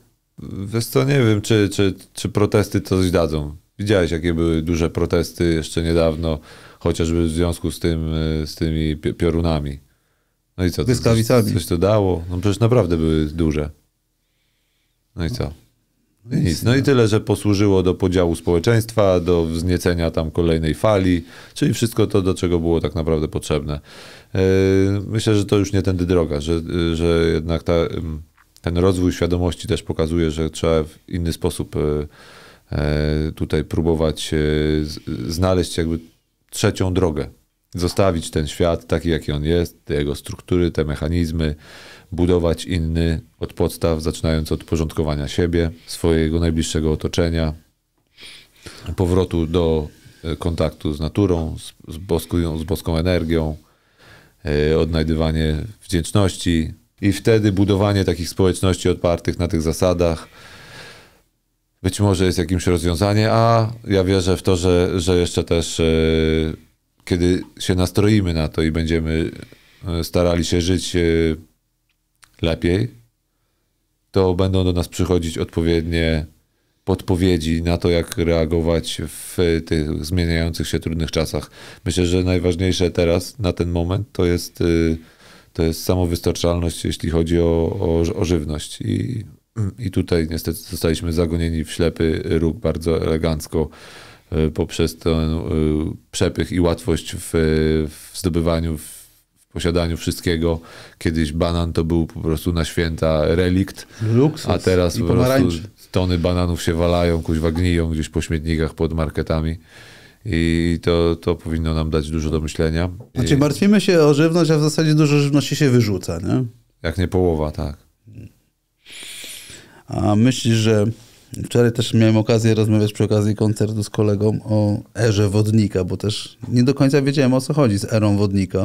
Wiesz co, nie wiem, czy, czy, czy protesty coś dadzą. Widziałeś, jakie były duże protesty jeszcze niedawno, chociażby w związku z, tym, e, z tymi piorunami. No i co? Błyskawicami. Coś, coś to dało? No przecież naprawdę były duże. No i co? No nic. No i tyle, że posłużyło do podziału społeczeństwa, do wzniecenia tam kolejnej fali, czyli wszystko to, do czego było tak naprawdę potrzebne. E, myślę, że to już nie tędy droga, że, że jednak ta, ten rozwój świadomości też pokazuje, że trzeba w inny sposób e, e, tutaj próbować znaleźć jakby trzecią drogę Zostawić ten świat taki, jaki on jest, te jego struktury, te mechanizmy, budować inny od podstaw, zaczynając od porządkowania siebie, swojego najbliższego otoczenia, powrotu do e, kontaktu z naturą, z, boską, z boską energią, e, odnajdywanie wdzięczności i wtedy budowanie takich społeczności opartych na tych zasadach być może jest jakimś rozwiązaniem, a ja wierzę w to, że, że jeszcze też e, kiedy się nastroimy na to i będziemy e, starali się żyć e, lepiej, to będą do nas przychodzić odpowiednie podpowiedzi na to, jak reagować w tych zmieniających się trudnych czasach. Myślę, że najważniejsze teraz, na ten moment, to jest, e, to jest samowystarczalność, jeśli chodzi o, o, o żywność. I, I tutaj niestety zostaliśmy zagonieni w ślepy róg bardzo elegancko. Y, poprzez ten y, przepych i łatwość w, w zdobywaniu, w posiadaniu wszystkiego. Kiedyś banan to był po prostu na święta relikt, Luksus. a teraz I po prostu tony bananów się walają, kuźwa gniją gdzieś po śmietnikach pod marketami. I to, to powinno nam dać dużo do myślenia. Znaczy I... martwimy się o żywność, a w zasadzie dużo żywności się wyrzuca, nie? Jak nie połowa, tak. A myślisz, że Wczoraj też miałem okazję rozmawiać przy okazji koncertu z kolegą o erze wodnika, bo też nie do końca wiedziałem o co chodzi z erą wodnika.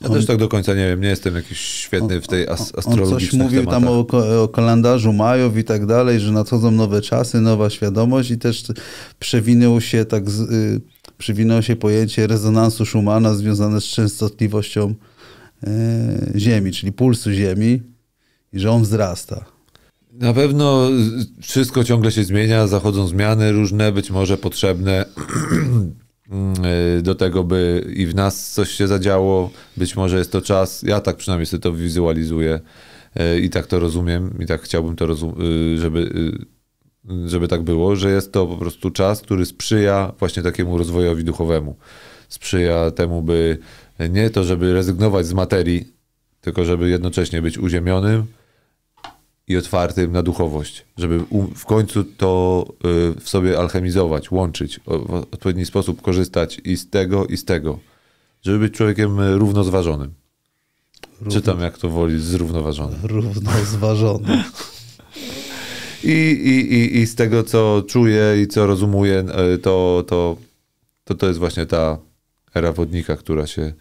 Ja on, też tak do końca nie wiem, nie jestem jakiś świetny on, w tej as astrologii. On coś mówił tematach. tam o, o, kalendarzu Majów i tak dalej, że nadchodzą nowe czasy, nowa świadomość i też przewinęło się tak, z, y, się pojęcie rezonansu Schumana związane z częstotliwością y, Ziemi, czyli pulsu Ziemi i że on wzrasta. Na pewno wszystko ciągle się zmienia, zachodzą zmiany różne, być może potrzebne *clears throat* do tego, by i w nas coś się zadziało. Być może jest to czas, ja tak przynajmniej sobie to wizualizuję e, i tak to rozumiem i tak chciałbym to, y, żeby, y, żeby tak było, że jest to po prostu czas, który sprzyja właśnie takiemu rozwojowi duchowemu. Sprzyja temu, by nie to, żeby rezygnować z materii, tylko żeby jednocześnie być uziemionym, i otwartym na duchowość, żeby w końcu to y, w sobie alchemizować, łączyć, w odpowiedni sposób korzystać i z tego, i z tego, żeby być człowiekiem y, równozważonym. Równo. Czytam, jak to woli, zrównoważony. Równozważony. I, i, i, I z tego, co czuję i co rozumuję, y, to to, to, to jest właśnie ta era wodnika, która się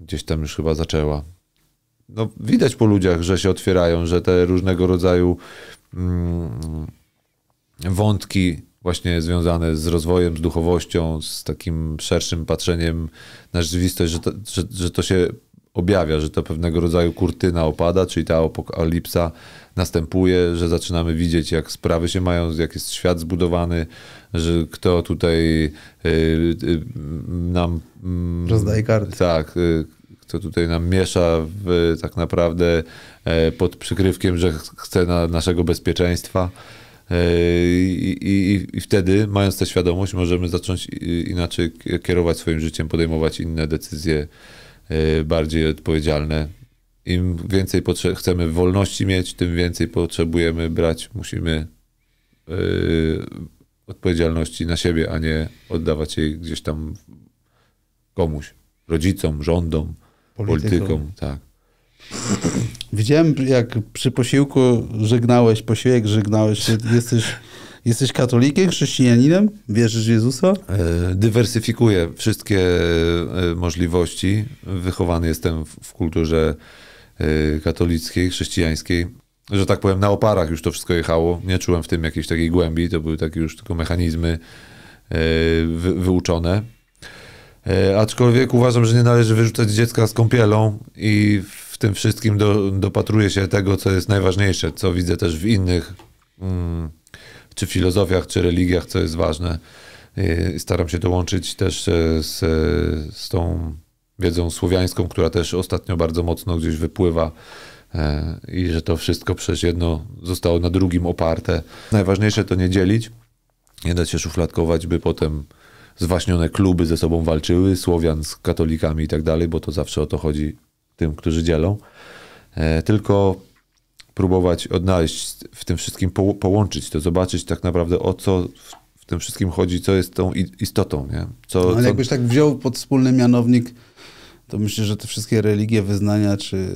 gdzieś tam już chyba zaczęła no, widać po ludziach, że się otwierają, że te różnego rodzaju mm, wątki właśnie związane z rozwojem, z duchowością, z takim szerszym patrzeniem na rzeczywistość, że to, że, że to się objawia, że to pewnego rodzaju kurtyna opada, czyli ta apokalipsa następuje, że zaczynamy widzieć, jak sprawy się mają, jak jest świat zbudowany, że kto tutaj y, y, y, nam mm, rozdaje karty. Tak, kto tutaj nam miesza w, tak naprawdę e, pod przykrywkiem, że chce na naszego bezpieczeństwa. E, I, i, I, wtedy, mając tę świadomość, możemy zacząć e, inaczej kierować swoim życiem, podejmować inne decyzje bardziej odpowiedzialne. Im więcej chcemy wolności mieć, tym więcej potrzebujemy brać, musimy yy, odpowiedzialności na siebie, a nie oddawać jej gdzieś tam komuś, rodzicom, rządom polityką. tak. *clears throat* Widziałem, jak przy posiłku żegnałeś, posiłek żegnałeś. Jesteś, jesteś katolikiem, chrześcijaninem? Wierzysz w Jezusa? E, dywersyfikuję wszystkie e, możliwości. Wychowany jestem w kulturze e, katolickiej, chrześcijańskiej. Że tak powiem, na oparach już to wszystko jechało. Nie czułem w tym jakiejś takiej głębi. To były takie już tylko mechanizmy wyuczone E, aczkolwiek uważam, że nie należy wyrzucać dziecka z kąpielą i w tym wszystkim do, dopatruję się tego, co jest najważniejsze, co widzę też w innych, mm, czy filozofiach, czy religiach, co jest ważne. E, staram się to łączyć też e, z, z tą wiedzą słowiańską, która też ostatnio bardzo mocno gdzieś wypływa i że to wszystko przez jedno zostało na drugim oparte. Najważniejsze to nie dzielić, nie dać się szufladkować, by potem zwaśnione kluby ze sobą walczyły, Słowian z katolikami i tak dalej, bo to zawsze o to chodzi tym, którzy dzielą. E, tylko próbować odnaleźć w tym wszystkim, połączyć to, zobaczyć tak naprawdę o co w, tym wszystkim chodzi, co jest tą istotą. Nie? Co, no, ale co... jakbyś tak wziął pod wspólny mianownik, to myślę, że te wszystkie religie, wyznania, czy,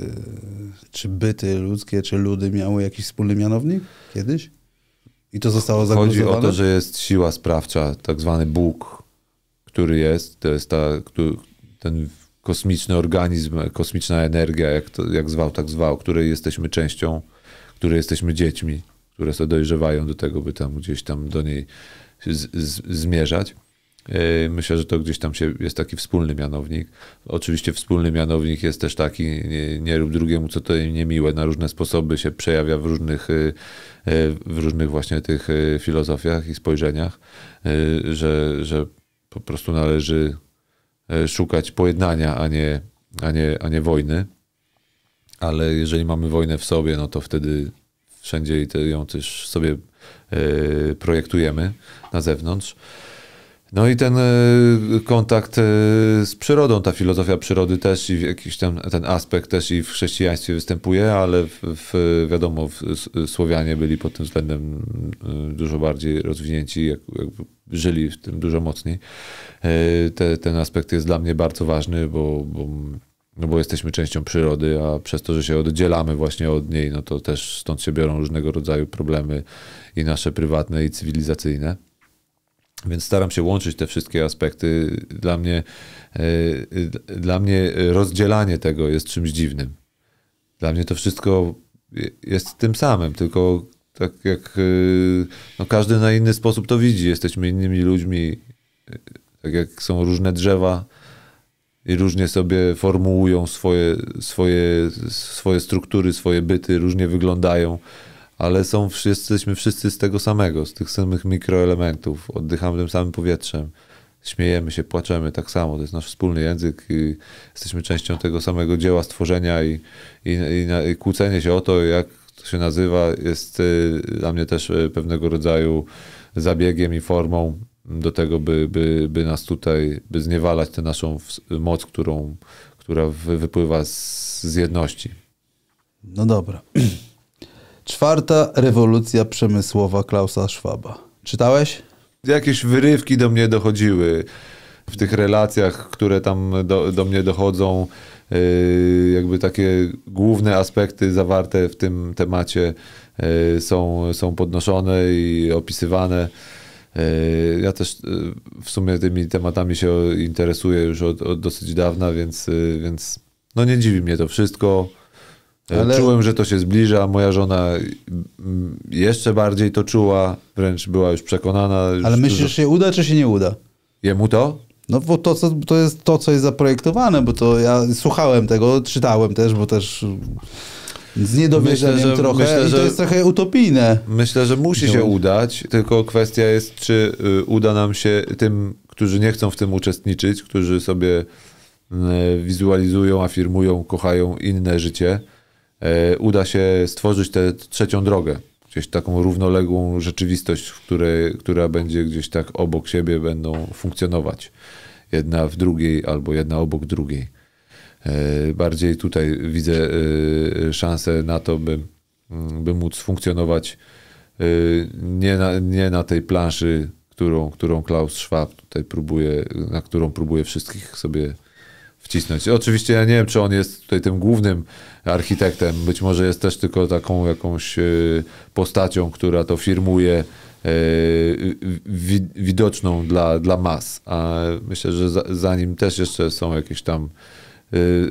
czy byty ludzkie, czy ludy miały jakiś wspólny mianownik kiedyś? I to zostało zagrożone? Chodzi o to, że jest siła sprawcza, tak zwany Bóg, który jest, to jest ta, ten kosmiczny organizm, kosmiczna energia, jak, to, jak zwał, tak zwał, której jesteśmy częścią, której jesteśmy dziećmi, które sobie dojrzewają do tego, by tam gdzieś tam do niej z, z, zmierzać. E, myślę, że to gdzieś tam się, jest taki wspólny mianownik. Oczywiście wspólny mianownik jest też taki, nie, nie rób drugiemu, co to im niemiłe. Na różne sposoby się przejawia w różnych, e, e, w różnych właśnie tych filozofiach i spojrzeniach, że, że po prostu należy e, szukać pojednania, a nie, a nie, a nie wojny. Ale jeżeli mamy wojnę w sobie, no to wtedy wszędzie ją też sobie e, projektujemy na zewnątrz. No i ten e, kontakt e, z przyrodą, ta filozofia przyrody też i jakiś ten ten aspekt też i w chrześcijaństwie występuje, ale w, w, wiadomo, w Słowianie byli pod tym względem mm, dużo bardziej rozwinięci, jak, żyli w tym dużo mocniej. E, te, ten aspekt jest dla mnie bardzo ważny, bo, bo no bo jesteśmy częścią przyrody, a przez to, że się oddzielamy właśnie od niej, no to też stąd się biorą różnego rodzaju problemy i nasze prywatne, i cywilizacyjne. Więc staram się łączyć te wszystkie aspekty. Dla mnie, e, dla mnie rozdzielanie tego jest czymś dziwnym. Dla mnie to wszystko jest tym samym, tylko tak jak e, no każdy na inny sposób to widzi. Jesteśmy innymi ludźmi, e, tak jak są różne drzewa i różnie sobie formułują swoje, swoje, swoje struktury, swoje byty, różnie wyglądają ale są, jesteśmy wszyscy z tego samego, z tych samych mikroelementów. Oddychamy tym samym powietrzem, śmiejemy się, płaczemy tak samo. To jest nasz wspólny język i jesteśmy częścią tego samego dzieła stworzenia i, i, i, i kłócenie się o to, jak to się nazywa, jest y, dla mnie też y, pewnego rodzaju zabiegiem i formą do tego, by, by, by nas tutaj, by zniewalać tę naszą moc, którą, która wypływa z, z jedności. No dobra. *clears throat* Czwarta rewolucja przemysłowa Klausa Schwaba. Czytałeś? Jakieś wyrywki do mnie dochodziły w tych relacjach, które tam do, do mnie dochodzą. Yy, jakby takie główne aspekty zawarte w tym temacie yy, są, są podnoszone i opisywane. Yy, ja też w sumie tymi tematami się interesuję już od, od dosyć dawna, więc, więc no nie dziwi mnie to wszystko. E, Ale... Czułem, że to się zbliża. Moja żona mm, jeszcze bardziej to czuła, wręcz była już przekonana. Już Ale myślisz, że się uda, czy się nie uda? Jemu to? No bo to, co, to jest to, co jest zaprojektowane, bo to ja słuchałem tego, czytałem też, bo też z niedowierzeniem myślę, że, trochę myślę, że, i to jest trochę utopijne. Myślę, że musi się udać, tylko kwestia jest, czy y, uda nam się tym, którzy nie chcą w tym uczestniczyć, którzy sobie y, wizualizują, afirmują, kochają inne życie, E, uda się stworzyć tę trzecią drogę, gdzieś taką równoległą rzeczywistość, w której, która będzie gdzieś tak obok siebie będą funkcjonować. Jedna w drugiej albo jedna obok drugiej. E, bardziej tutaj widzę e, szansę na to, by, mm, by móc funkcjonować nie na, nie na tej planszy, którą, którą Klaus Schwab tutaj próbuje, na którą próbuje wszystkich sobie wcisnąć. Oczywiście ja nie wiem, czy on jest tutaj tym głównym architektem, być może jest też tylko taką jakąś e, postacią, która to firmuje e, widoczną dla, dla mas. A myślę, że za, za nim też jeszcze są jakieś tam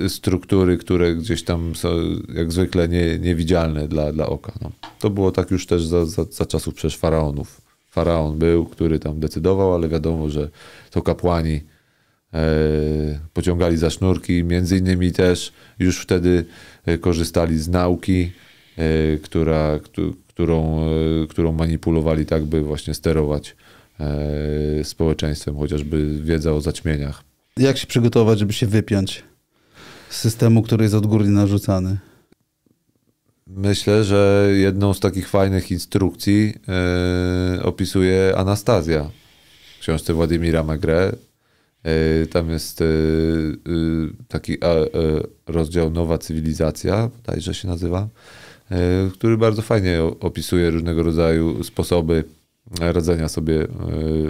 e, struktury, które gdzieś tam są jak zwykle nie, niewidzialne dla, dla oka. No. To było tak już też za, za, za czasów przeszłych faraonów. Faraon był, który tam decydował, ale wiadomo, że to kapłani E, pociągali za sznurki, między innymi też już wtedy e, korzystali z nauki, e, która, którą, którą manipulowali tak, by właśnie sterować społeczeństwem, chociażby wiedza o zaćmieniach. Jak się przygotować, żeby się wypiąć z systemu, który jest odgórnie narzucany? Myślę, że jedną z takich fajnych instrukcji opisuje Anastazja w książce Władimira Magre. E, tam jest e, e, taki rozdział Nowa Cywilizacja, bodajże się nazywa, który bardzo fajnie opisuje różnego rodzaju sposoby radzenia sobie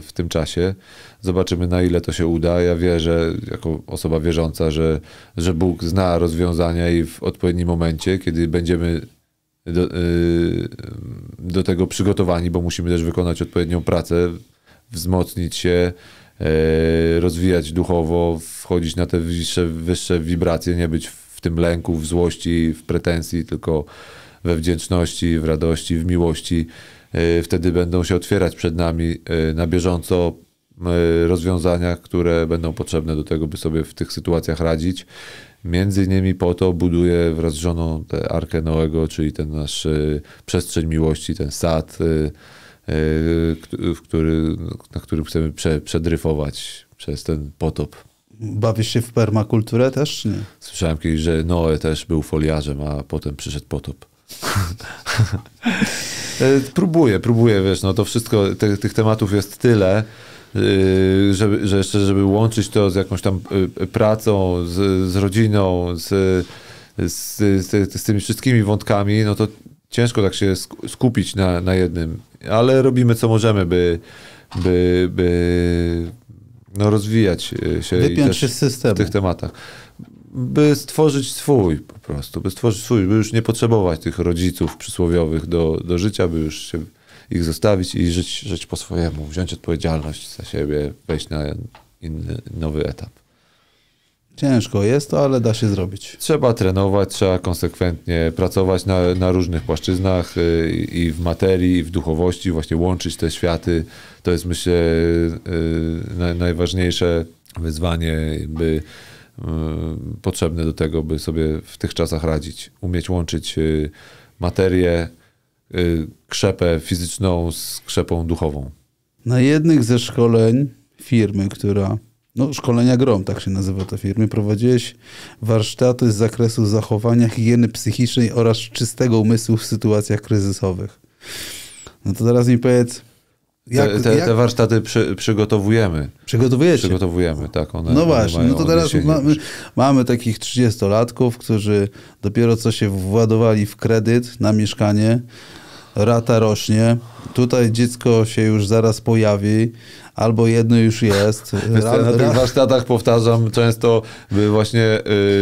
w tym czasie. Zobaczymy, na ile to się uda. Ja wierzę, jako osoba wierząca, że, że Bóg zna rozwiązania i w odpowiednim momencie, kiedy będziemy do, do tego przygotowani, bo musimy też wykonać odpowiednią pracę, wzmocnić się, E, rozwijać duchowo, wchodzić na te wyższe, wyższe wibracje, nie być w tym lęku, w złości, w pretensji, tylko we wdzięczności, w radości, w miłości. E, wtedy będą się otwierać przed nami e, na bieżąco rozwiązania, które będą potrzebne do tego, by sobie w tych sytuacjach radzić. Między innymi po to buduje wraz z żoną tę Arkę Noego, czyli ten nasz przestrzeń miłości, ten sad, E, w który, na którym chcemy prze, przedryfować przez ten potop. Bawisz się w permakulturę też? Nie? Słyszałem kiedyś, że Noe też był foliarzem, a potem przyszedł potop. *laughs* E, próbuję, próbuję, wiesz, no to wszystko, te, tych tematów jest tyle, e, żeby, że jeszcze, żeby łączyć to z jakąś tam pracą, z, z rodziną, z, z, z, tymi wszystkimi wątkami, no to ciężko tak się skupić na, na jednym, ale robimy co możemy, by, by, by no, rozwijać e, się Wypiąć się z systemu. w tych tematach. By stworzyć swój po prostu, by stworzyć swój, by już nie potrzebować tych rodziców przysłowiowych do, do życia, by już się ich zostawić i żyć, żyć po swojemu, wziąć odpowiedzialność za siebie, wejść na inny, nowy etap. Ciężko jest to, ale da się zrobić. Trzeba trenować, trzeba konsekwentnie pracować na, na różnych płaszczyznach y, i w materii, i w duchowości, właśnie łączyć te światy. To jest myślę y, najważniejsze wyzwanie, by y, potrzebne do tego, by sobie w tych czasach radzić. Umieć łączyć materię, krzepę fizyczną z krzepą duchową. Na jednych ze szkoleń firmy, która no, szkolenia GROM, tak się nazywa ta firma. Prowadziłeś warsztaty z zakresu zachowania higieny psychicznej oraz czystego umysłu w sytuacjach kryzysowych. No to teraz mi powiedz, jak, te, te, jak? te, warsztaty przy, przygotowujemy. Przygotowujecie? Przygotowujemy, tak. One, no właśnie, one no to teraz mamy, mamy, takich 30-latków, którzy dopiero co się władowali w kredyt na mieszkanie, rata rośnie, tutaj dziecko się już zaraz pojawi, albo jedno już jest. Raz, *laughs* na tych warsztatach powtarzam często, by właśnie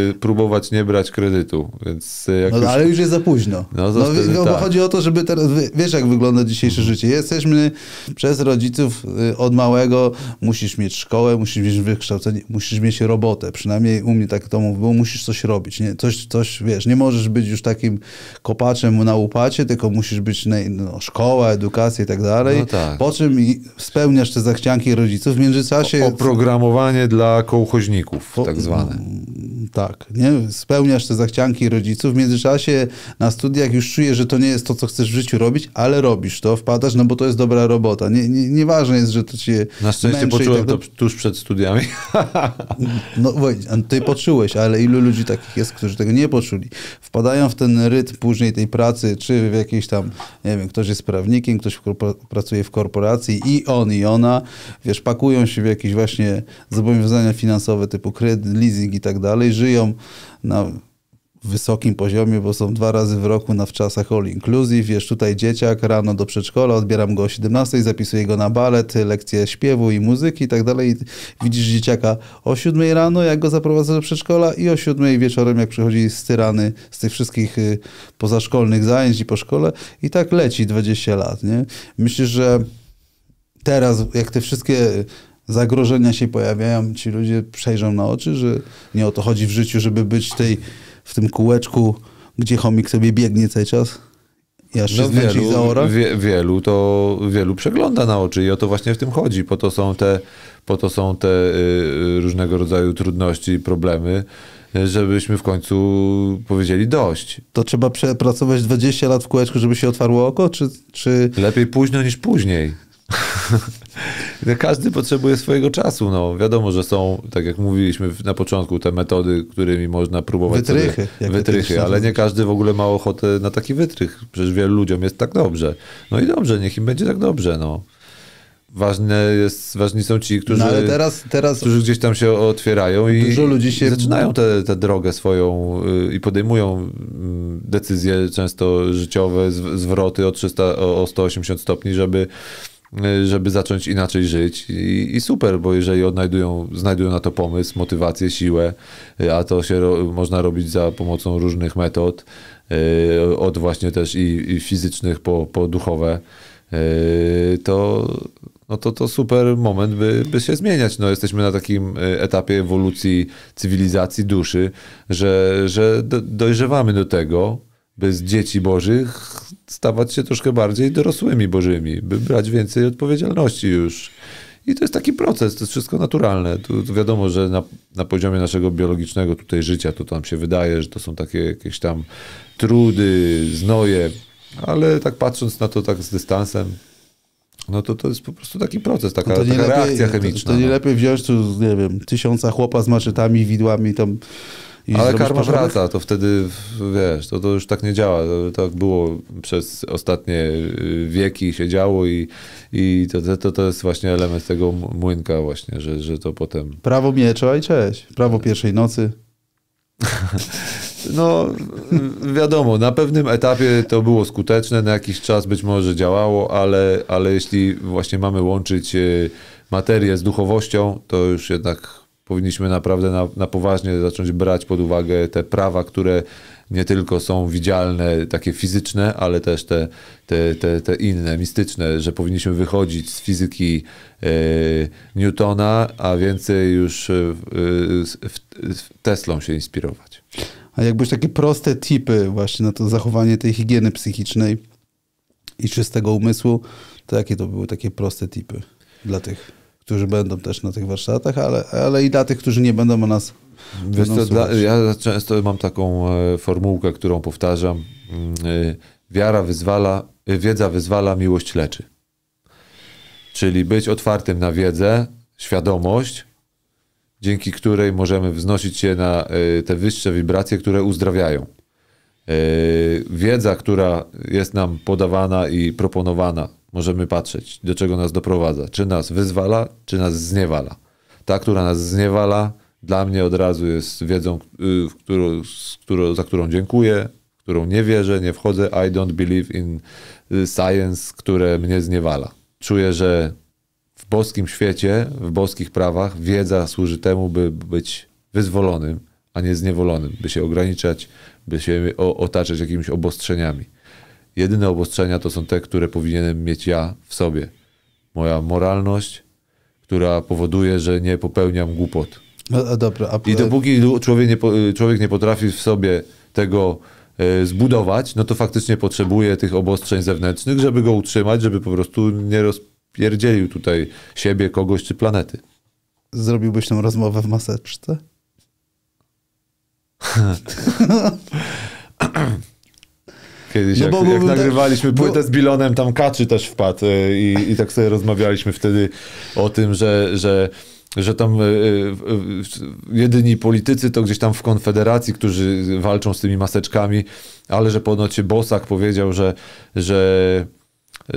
y, próbować nie brać kredytu. Więc no, już... Ale już jest za późno. No, no, wtedy, no bo tak. chodzi o to, żeby teraz, wiesz jak wygląda dzisiejsze życie. Jesteśmy przez rodziców y, od małego, musisz mieć szkołę, musisz mieć wykształcenie, musisz mieć robotę. Przynajmniej u mnie tak to mówiło, musisz coś robić. Nie? Coś, coś, wiesz, nie możesz być już takim kopaczem na łupacie, tylko musisz być na, no, szkoła, edukacja i tak dalej. No tak. Po czym spełniasz te zachcianki rodziców w międzyczasie. Oprogramowanie dla kołchoźników, tak zwane. Mm, tak, nie? spełniasz te zachcianki rodziców. W międzyczasie na studiach już czujesz, że to nie jest to, co chcesz w życiu robić, ale robisz to, wpadasz, no bo to jest dobra robota. Nie, nie, nieważne jest, że to cię Na szczęście tak poczułem tak... to tuż przed studiami. *laughs* No ty poczułeś, ale ilu ludzi takich jest, którzy tego nie poczuli? Wpadają w ten rytm później tej pracy, czy w jakiejś tam, nie wiem, ktoś jest prawnikiem, ktoś pracuje w korporacji i on, i ona, wiesz, pakują się w jakieś właśnie zobowiązania finansowe typu kredyt, leasing i tak dalej, żyją na wysokim poziomie, bo są dwa razy w roku na wczasach all inclusive. Wiesz, tutaj dzieciak rano do przedszkola, odbieram go o 17, zapisuję go na balet, lekcje śpiewu i muzyki i tak dalej. Widzisz dzieciaka o 7 rano, jak go zaprowadzę do przedszkola i o 7 wieczorem, jak przychodzi z tyrany, z tych wszystkich y, pozaszkolnych zajęć i po szkole i tak leci 20 lat, nie? Myślę, że teraz, jak te wszystkie zagrożenia się pojawiają, ci ludzie przejrzą na oczy, że nie o to chodzi w życiu, żeby być tej, w tym kółeczku, gdzie chomik sobie biegnie cały czas. Ja no wielu, wie, wielu to wielu przegląda na oczy i o to właśnie w tym chodzi. Po to są te, po to są te y, różnego rodzaju trudności i problemy, żebyśmy w końcu powiedzieli dość. To trzeba przepracować 20 lat w kółeczku, żeby się otwarło oko, czy... czy... Lepiej późno niż później. *laughs* *laughs* Każdy potrzebuje swojego czasu. No. Wiadomo, że są, tak jak mówiliśmy na początku, te metody, którymi można próbować. Wytrychy. wytrychy, ale nie każdy w ogóle ma ochotę na taki wytrych. Przecież wielu ludziom jest tak dobrze. No i dobrze, niech im będzie tak dobrze. No. Ważne jest, ważni są ci, którzy, no teraz, teraz którzy gdzieś tam się otwierają i się... zaczynają tę drogę swoją y, i podejmują mm, decyzje często życiowe, zwroty o, 300, o 180 stopni, żeby Y, żeby zacząć inaczej żyć I, i, super, bo jeżeli odnajdują, znajdują na to pomysł, motywację, siłę, y, a to się ro, można robić za pomocą różnych metod, yy, od właśnie też i, i fizycznych po, po duchowe, yy, to, no to to super moment, by, by się zmieniać. No, jesteśmy na takim y, etapie ewolucji cywilizacji duszy, że, że dojrzewamy do tego, by z dzieci bożych stawać się troszkę bardziej dorosłymi bożymi, by brać więcej odpowiedzialności już. I to jest taki proces, to jest wszystko naturalne. Tu, tu wiadomo, że na, na, poziomie naszego biologicznego tutaj życia to nam się wydaje, że to są takie jakieś tam trudy, znoje, ale tak patrząc na to tak z dystansem, no to to jest po prostu taki proces, taka, no taka lepiej, reakcja chemiczna. To, to nie no. lepiej wziąć tu, nie wiem, tysiąca chłopa z maszytami, widłami tam i Ale karma wraca, to wtedy, wiesz, to, to już tak nie działa. To, tak było przez ostatnie y, wieki, się działo i, i to, to, to jest właśnie element tego młynka właśnie, że, że to potem... Prawo miecza i cześć. Prawo pierwszej nocy. No, wiadomo, na pewnym etapie to było skuteczne, na jakiś czas być może działało, ale, ale jeśli właśnie mamy łączyć y, materię z duchowością, to już jednak powinniśmy naprawdę na, na poważnie zacząć brać pod uwagę te prawa, które nie tylko są widzialne, takie fizyczne, ale też te, te, te, te inne, mistyczne, że powinniśmy wychodzić z fizyki e, Newtona, a więcej już e, w yy, Teslą się inspirować. A jakbyś takie proste tipy właśnie na to zachowanie tej higieny psychicznej i czystego umysłu, to jakie to były takie proste tipy dla tych którzy będą też na tych warsztatach, ale, ale i dla tych, którzy nie będą o nas. Wiesz, dla, ja często mam taką e, formułkę, którą powtarzam. Mm, e, wiara wyzwala, e, wiedza wyzwala, miłość leczy. Czyli być otwartym na wiedzę, świadomość, dzięki której możemy wznosić się na te wyższe wibracje, które uzdrawiają. Wiedza, która jest nam podawana i proponowana możemy patrzeć, do czego nas doprowadza. Czy nas wyzwala, czy nas zniewala. Ta, która nas zniewala, dla mnie od razu jest wiedzą, y, w którą, z którą, za którą dziękuję, w którą nie wierzę, nie wchodzę. I don't believe in y, science, które mnie zniewala. Czuję, że w boskim świecie, w boskich prawach wiedza służy temu, by być wyzwolonym, a nie zniewolonym, by się ograniczać, by się otaczać jakimiś obostrzeniami. Jedyne obostrzenia to są te, które powinienem mieć ja w sobie. Moja moralność, która powoduje, że nie popełniam głupot. No, a dobra, a... I dopóki człowiek nie, człowiek nie potrafi w sobie tego e, zbudować, no to faktycznie potrzebuje tych obostrzeń zewnętrznych, żeby go utrzymać, żeby po prostu nie rozpierdzielił tutaj siebie, kogoś czy planety. Zrobiłbyś tę rozmowę w maseczce? *laughs* Kiedyś, no jak, bo, bo, nagrywaliśmy bo... płytę z Bilonem, tam Kaczy też wpadł e, i, i tak sobie rozmawialiśmy wtedy o tym, że, że że tam y, y, y, jedyni politycy to gdzieś tam w Konfederacji, którzy walczą z tymi maseczkami, ale że ponoć Bosak powiedział, że, że,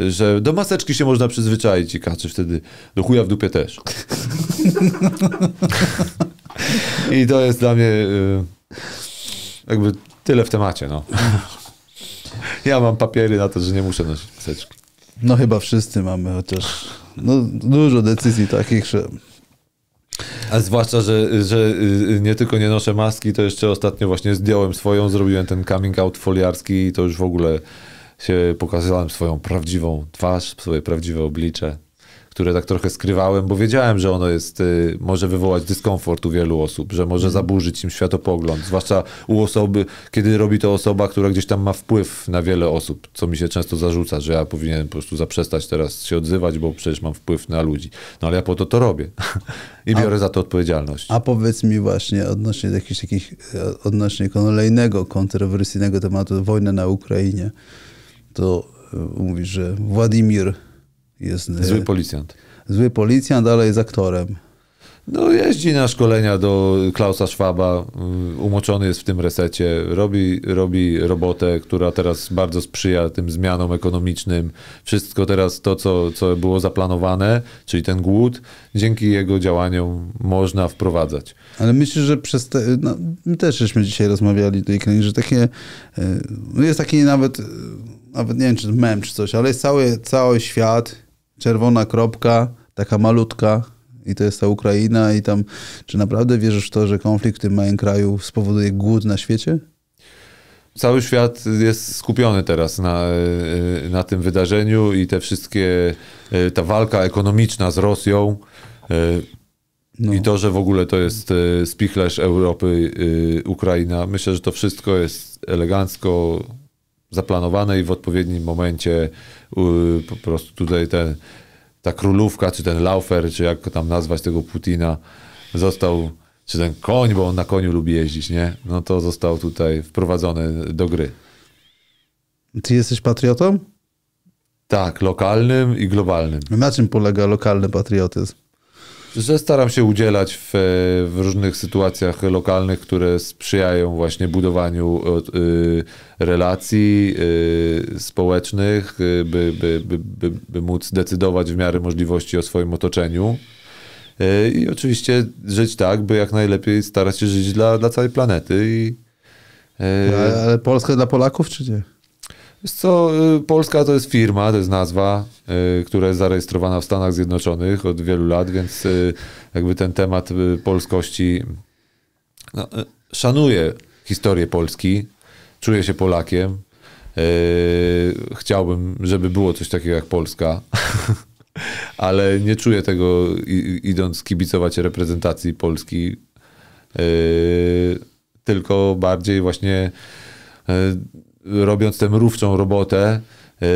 że do maseczki się można przyzwyczaić i kaczy wtedy do chuja w dupie też. *laughs* I to jest dla mnie e, jakby tyle w temacie, no. Ja mam papiery na to, że nie muszę nosić maseczki. No chyba wszyscy mamy, chociaż no, dużo decyzji takich, że... A zwłaszcza, że, że y, nie tylko nie noszę maski, to jeszcze ostatnio właśnie zdjąłem swoją, zrobiłem ten coming out foliarski i to już w ogóle się pokazywałem swoją prawdziwą twarz, swoje prawdziwe oblicze które tak trochę skrywałem, bo wiedziałem, że ono jest, y, może wywołać dyskomfort u wielu osób, że może mhm. zaburzyć im światopogląd, zwłaszcza u osoby, kiedy robi to osoba, która gdzieś tam ma wpływ na wiele osób, co mi się często zarzuca, że ja powinienem po prostu zaprzestać teraz się odzywać, bo przecież mam wpływ na ludzi. No ale ja po to to robię *laughs* i biorę a, za to odpowiedzialność. A powiedz mi właśnie odnośnie jakichś takich, e, odnośnie kolejnego kontrowersyjnego tematu, wojny na Ukrainie, to e, mówisz, że Władimir jest, e, zły policjant. Zły policjant, ale jest aktorem. No, jeździ na szkolenia do Klausa Schwaba, mm, umoczony jest w tym resecie, robi, robi robotę, która teraz bardzo sprzyja tym zmianom ekonomicznym. Wszystko teraz to, co, co było zaplanowane, czyli ten głód, dzięki jego działaniom można wprowadzać. Ale myślę, że przez te, no, my też żeśmy dzisiaj rozmawiali tutaj, że takie, e, no, jest taki nawet, e, nawet nie wiem, czy mem, czy coś, ale jest cały, cały świat czerwona kropka, taka malutka, i to jest ta Ukraina i tam, czy naprawdę wierzysz w to, że konflikt w tym małym kraju spowoduje głód na świecie? Cały świat jest skupiony teraz na, e, na tym wydarzeniu i te wszystkie, e, ta walka ekonomiczna z Rosją e, no. i to, że w ogóle to jest spichlerz Europy, Ukraina. Myślę, że to wszystko jest elegancko zaplanowane i w odpowiednim momencie po prostu tutaj ten, ta królówka, czy ten laufer, czy jak tam nazwać tego Putina, został, czy ten koń, bo on na koniu lubi jeździć, nie? No to został tutaj wprowadzony do gry. Ty jesteś patriotą? Tak, lokalnym i globalnym. Na czym polega lokalny patriotyzm? że staram się udzielać w, w, różnych sytuacjach lokalnych, które sprzyjają właśnie budowaniu y, relacji y, społecznych, y, by, by, by, by, by móc decydować w miarę możliwości o swoim otoczeniu. I oczywiście żyć tak, by jak najlepiej starać się żyć dla, dla całej planety. I, ale, ale Polska dla Polaków, czy nie? Wiesz co, y, Polska to jest firma, to jest nazwa, y, która jest zarejestrowana w Stanach Zjednoczonych od wielu lat, więc y, jakby ten temat polskości no, szanuję historię Polski, czuję się Polakiem. Chciałbym, żeby było coś takiego jak Polska, *laughs* ale nie czuję tego idąc kibicować reprezentacji Polski, tylko bardziej właśnie robiąc tę mrówczą robotę, e,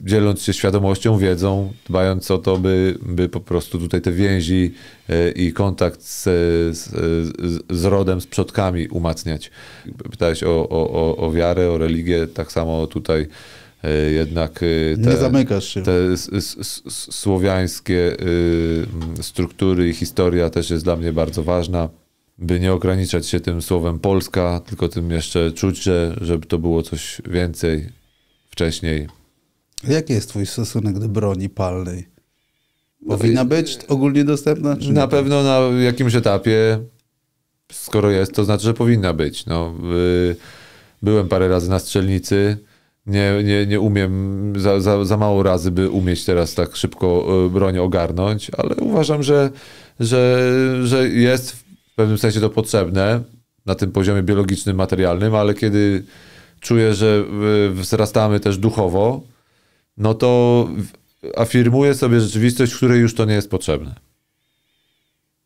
dzieląc się świadomością, wiedzą, dbając o to, by, by po prostu tutaj te więzi e, i kontakt z, e, z, z, rodem, z przodkami umacniać. Pytałeś o, o, o wiarę, o religię, tak samo tutaj jednak te, nie zamykasz się. te słowiańskie y, struktury i historia też jest dla mnie bardzo ważna by nie ograniczać się tym słowem Polska, tylko tym jeszcze czuć, że, żeby to było coś więcej wcześniej. Jaki jest twój stosunek do broni palnej? No powinna być ogólnie dostępna? Czy na pewno na jakimś etapie, skoro jest, to znaczy, że powinna być. No, y, byłem parę razy na strzelnicy. Nie, nie, nie umiem, za, za, za mało razy, by umieć teraz tak szybko y, broń ogarnąć, ale uważam, że, że, że jest pewnym sensie to potrzebne na tym poziomie biologicznym, materialnym, ale kiedy czuję, że y, wzrastamy też duchowo, no to afirmuję sobie rzeczywistość, w której już to nie jest potrzebne.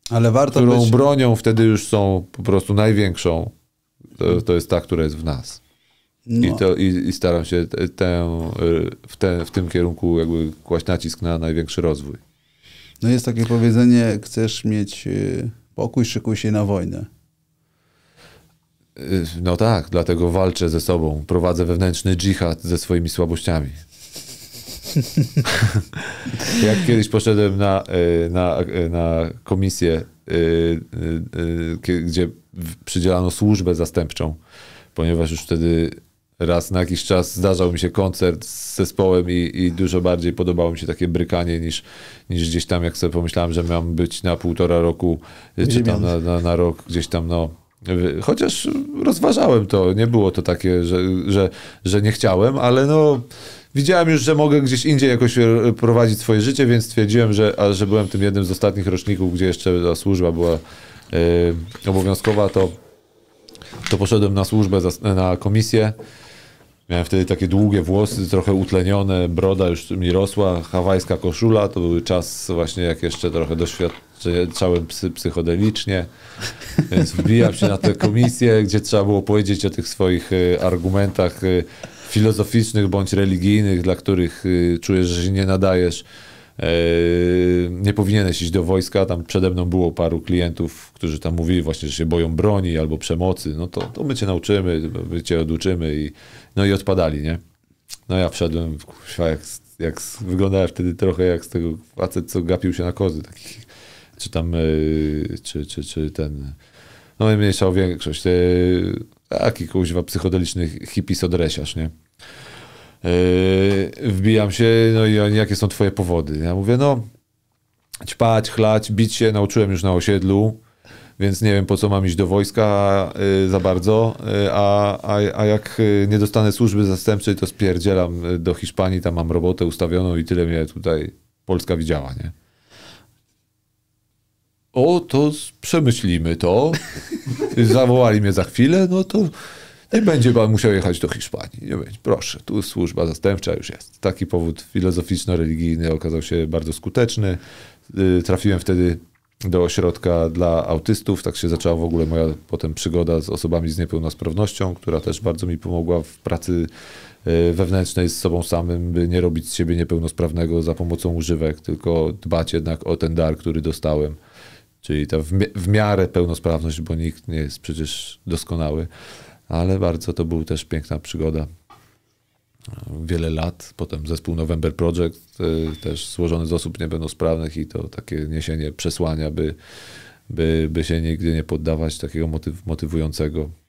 Ale warto Którą być... bronią wtedy już są po prostu największą. To, to jest ta, która jest w nas. No. I, to, i, I, staram się y, w, te, w tym kierunku jakby kłaść nacisk na największy rozwój. No jest takie powiedzenie, chcesz mieć y, Pokój szykuje się na wojnę. Y, no tak, dlatego walczę ze sobą. Prowadzę wewnętrzny dżihad ze swoimi słabościami. *laughs* Jak kiedyś poszedłem na, y, na, y, na komisję, gdzie przydzielano służbę zastępczą, ponieważ już wtedy raz na jakiś czas zdarzał mi się koncert z zespołem i, i, dużo bardziej podobało mi się takie brykanie niż, niż gdzieś tam, jak sobie pomyślałem, że miałem być na półtora roku, czy tam na, na, na rok gdzieś tam, no, Chociaż rozważałem to, nie było to takie, że, że, że nie chciałem, ale no widziałem już, że mogę gdzieś indziej jakoś e, prowadzić swoje życie, więc stwierdziłem, że, a że byłem tym jednym z ostatnich roczników, gdzie jeszcze ta służba była e, obowiązkowa, to, to poszedłem na służbę, za, na komisję Miałem wtedy takie długie włosy, trochę utlenione, broda już mi rosła, hawajska koszula, to był czas właśnie jak jeszcze trochę doświadczałem psy, psychodelicznie, *laughs* więc wbijam się na te komisje, gdzie trzeba było powiedzieć o tych swoich y, argumentach y, filozoficznych bądź religijnych, dla których y, czujesz, że się nie nadajesz Yy, nie powinieneś iść do wojska, tam przede mną było paru klientów, którzy tam mówili właśnie, że się boją broni albo przemocy, no to, to my cię nauczymy, my cię oduczymy i, no i odpadali, nie? No ja wszedłem, kurwa, jak, jak wyglądałem wtedy trochę jak z tego facet, co gapił się na kozy czy tam, yy, czy, czy, czy ten, no mniejsza o większość, yy, taki kuźwa psychodeliczny hipis odresiasz, nie? Yy, wbijam się, no i oni, jakie są twoje powody? Ja mówię, no, ćpać, chlać, bić się, nauczyłem już na osiedlu, więc nie wiem, po co mam iść do wojska yy, za bardzo, yy, a, a, a jak yy, nie dostanę służby zastępczej, to spierdzielam yy, do Hiszpanii, tam mam robotę ustawioną i tyle mnie tutaj Polska widziała, nie? O, to przemyślimy to. *laughs* Zawołali mnie za chwilę, no to i będzie pan musiał jechać do Hiszpanii. Nie będzie. Proszę, tu służba zastępcza już jest. Taki powód filozoficzno-religijny okazał się bardzo skuteczny. Y, trafiłem wtedy do ośrodka dla autystów. Tak się zaczęła w ogóle moja potem przygoda z osobami z niepełnosprawnością, która też bardzo mi pomogła w pracy y, wewnętrznej z sobą samym, by nie robić z siebie niepełnosprawnego za pomocą używek, tylko dbać jednak o ten dar, który dostałem. Czyli ta w miarę pełnosprawność, bo nikt nie jest przecież doskonały ale bardzo to była też piękna przygoda. Wiele lat, potem zespół November Project, y, też złożony z osób niepełnosprawnych i to takie niesienie przesłania, by, by, by się nigdy nie poddawać, takiego motywującego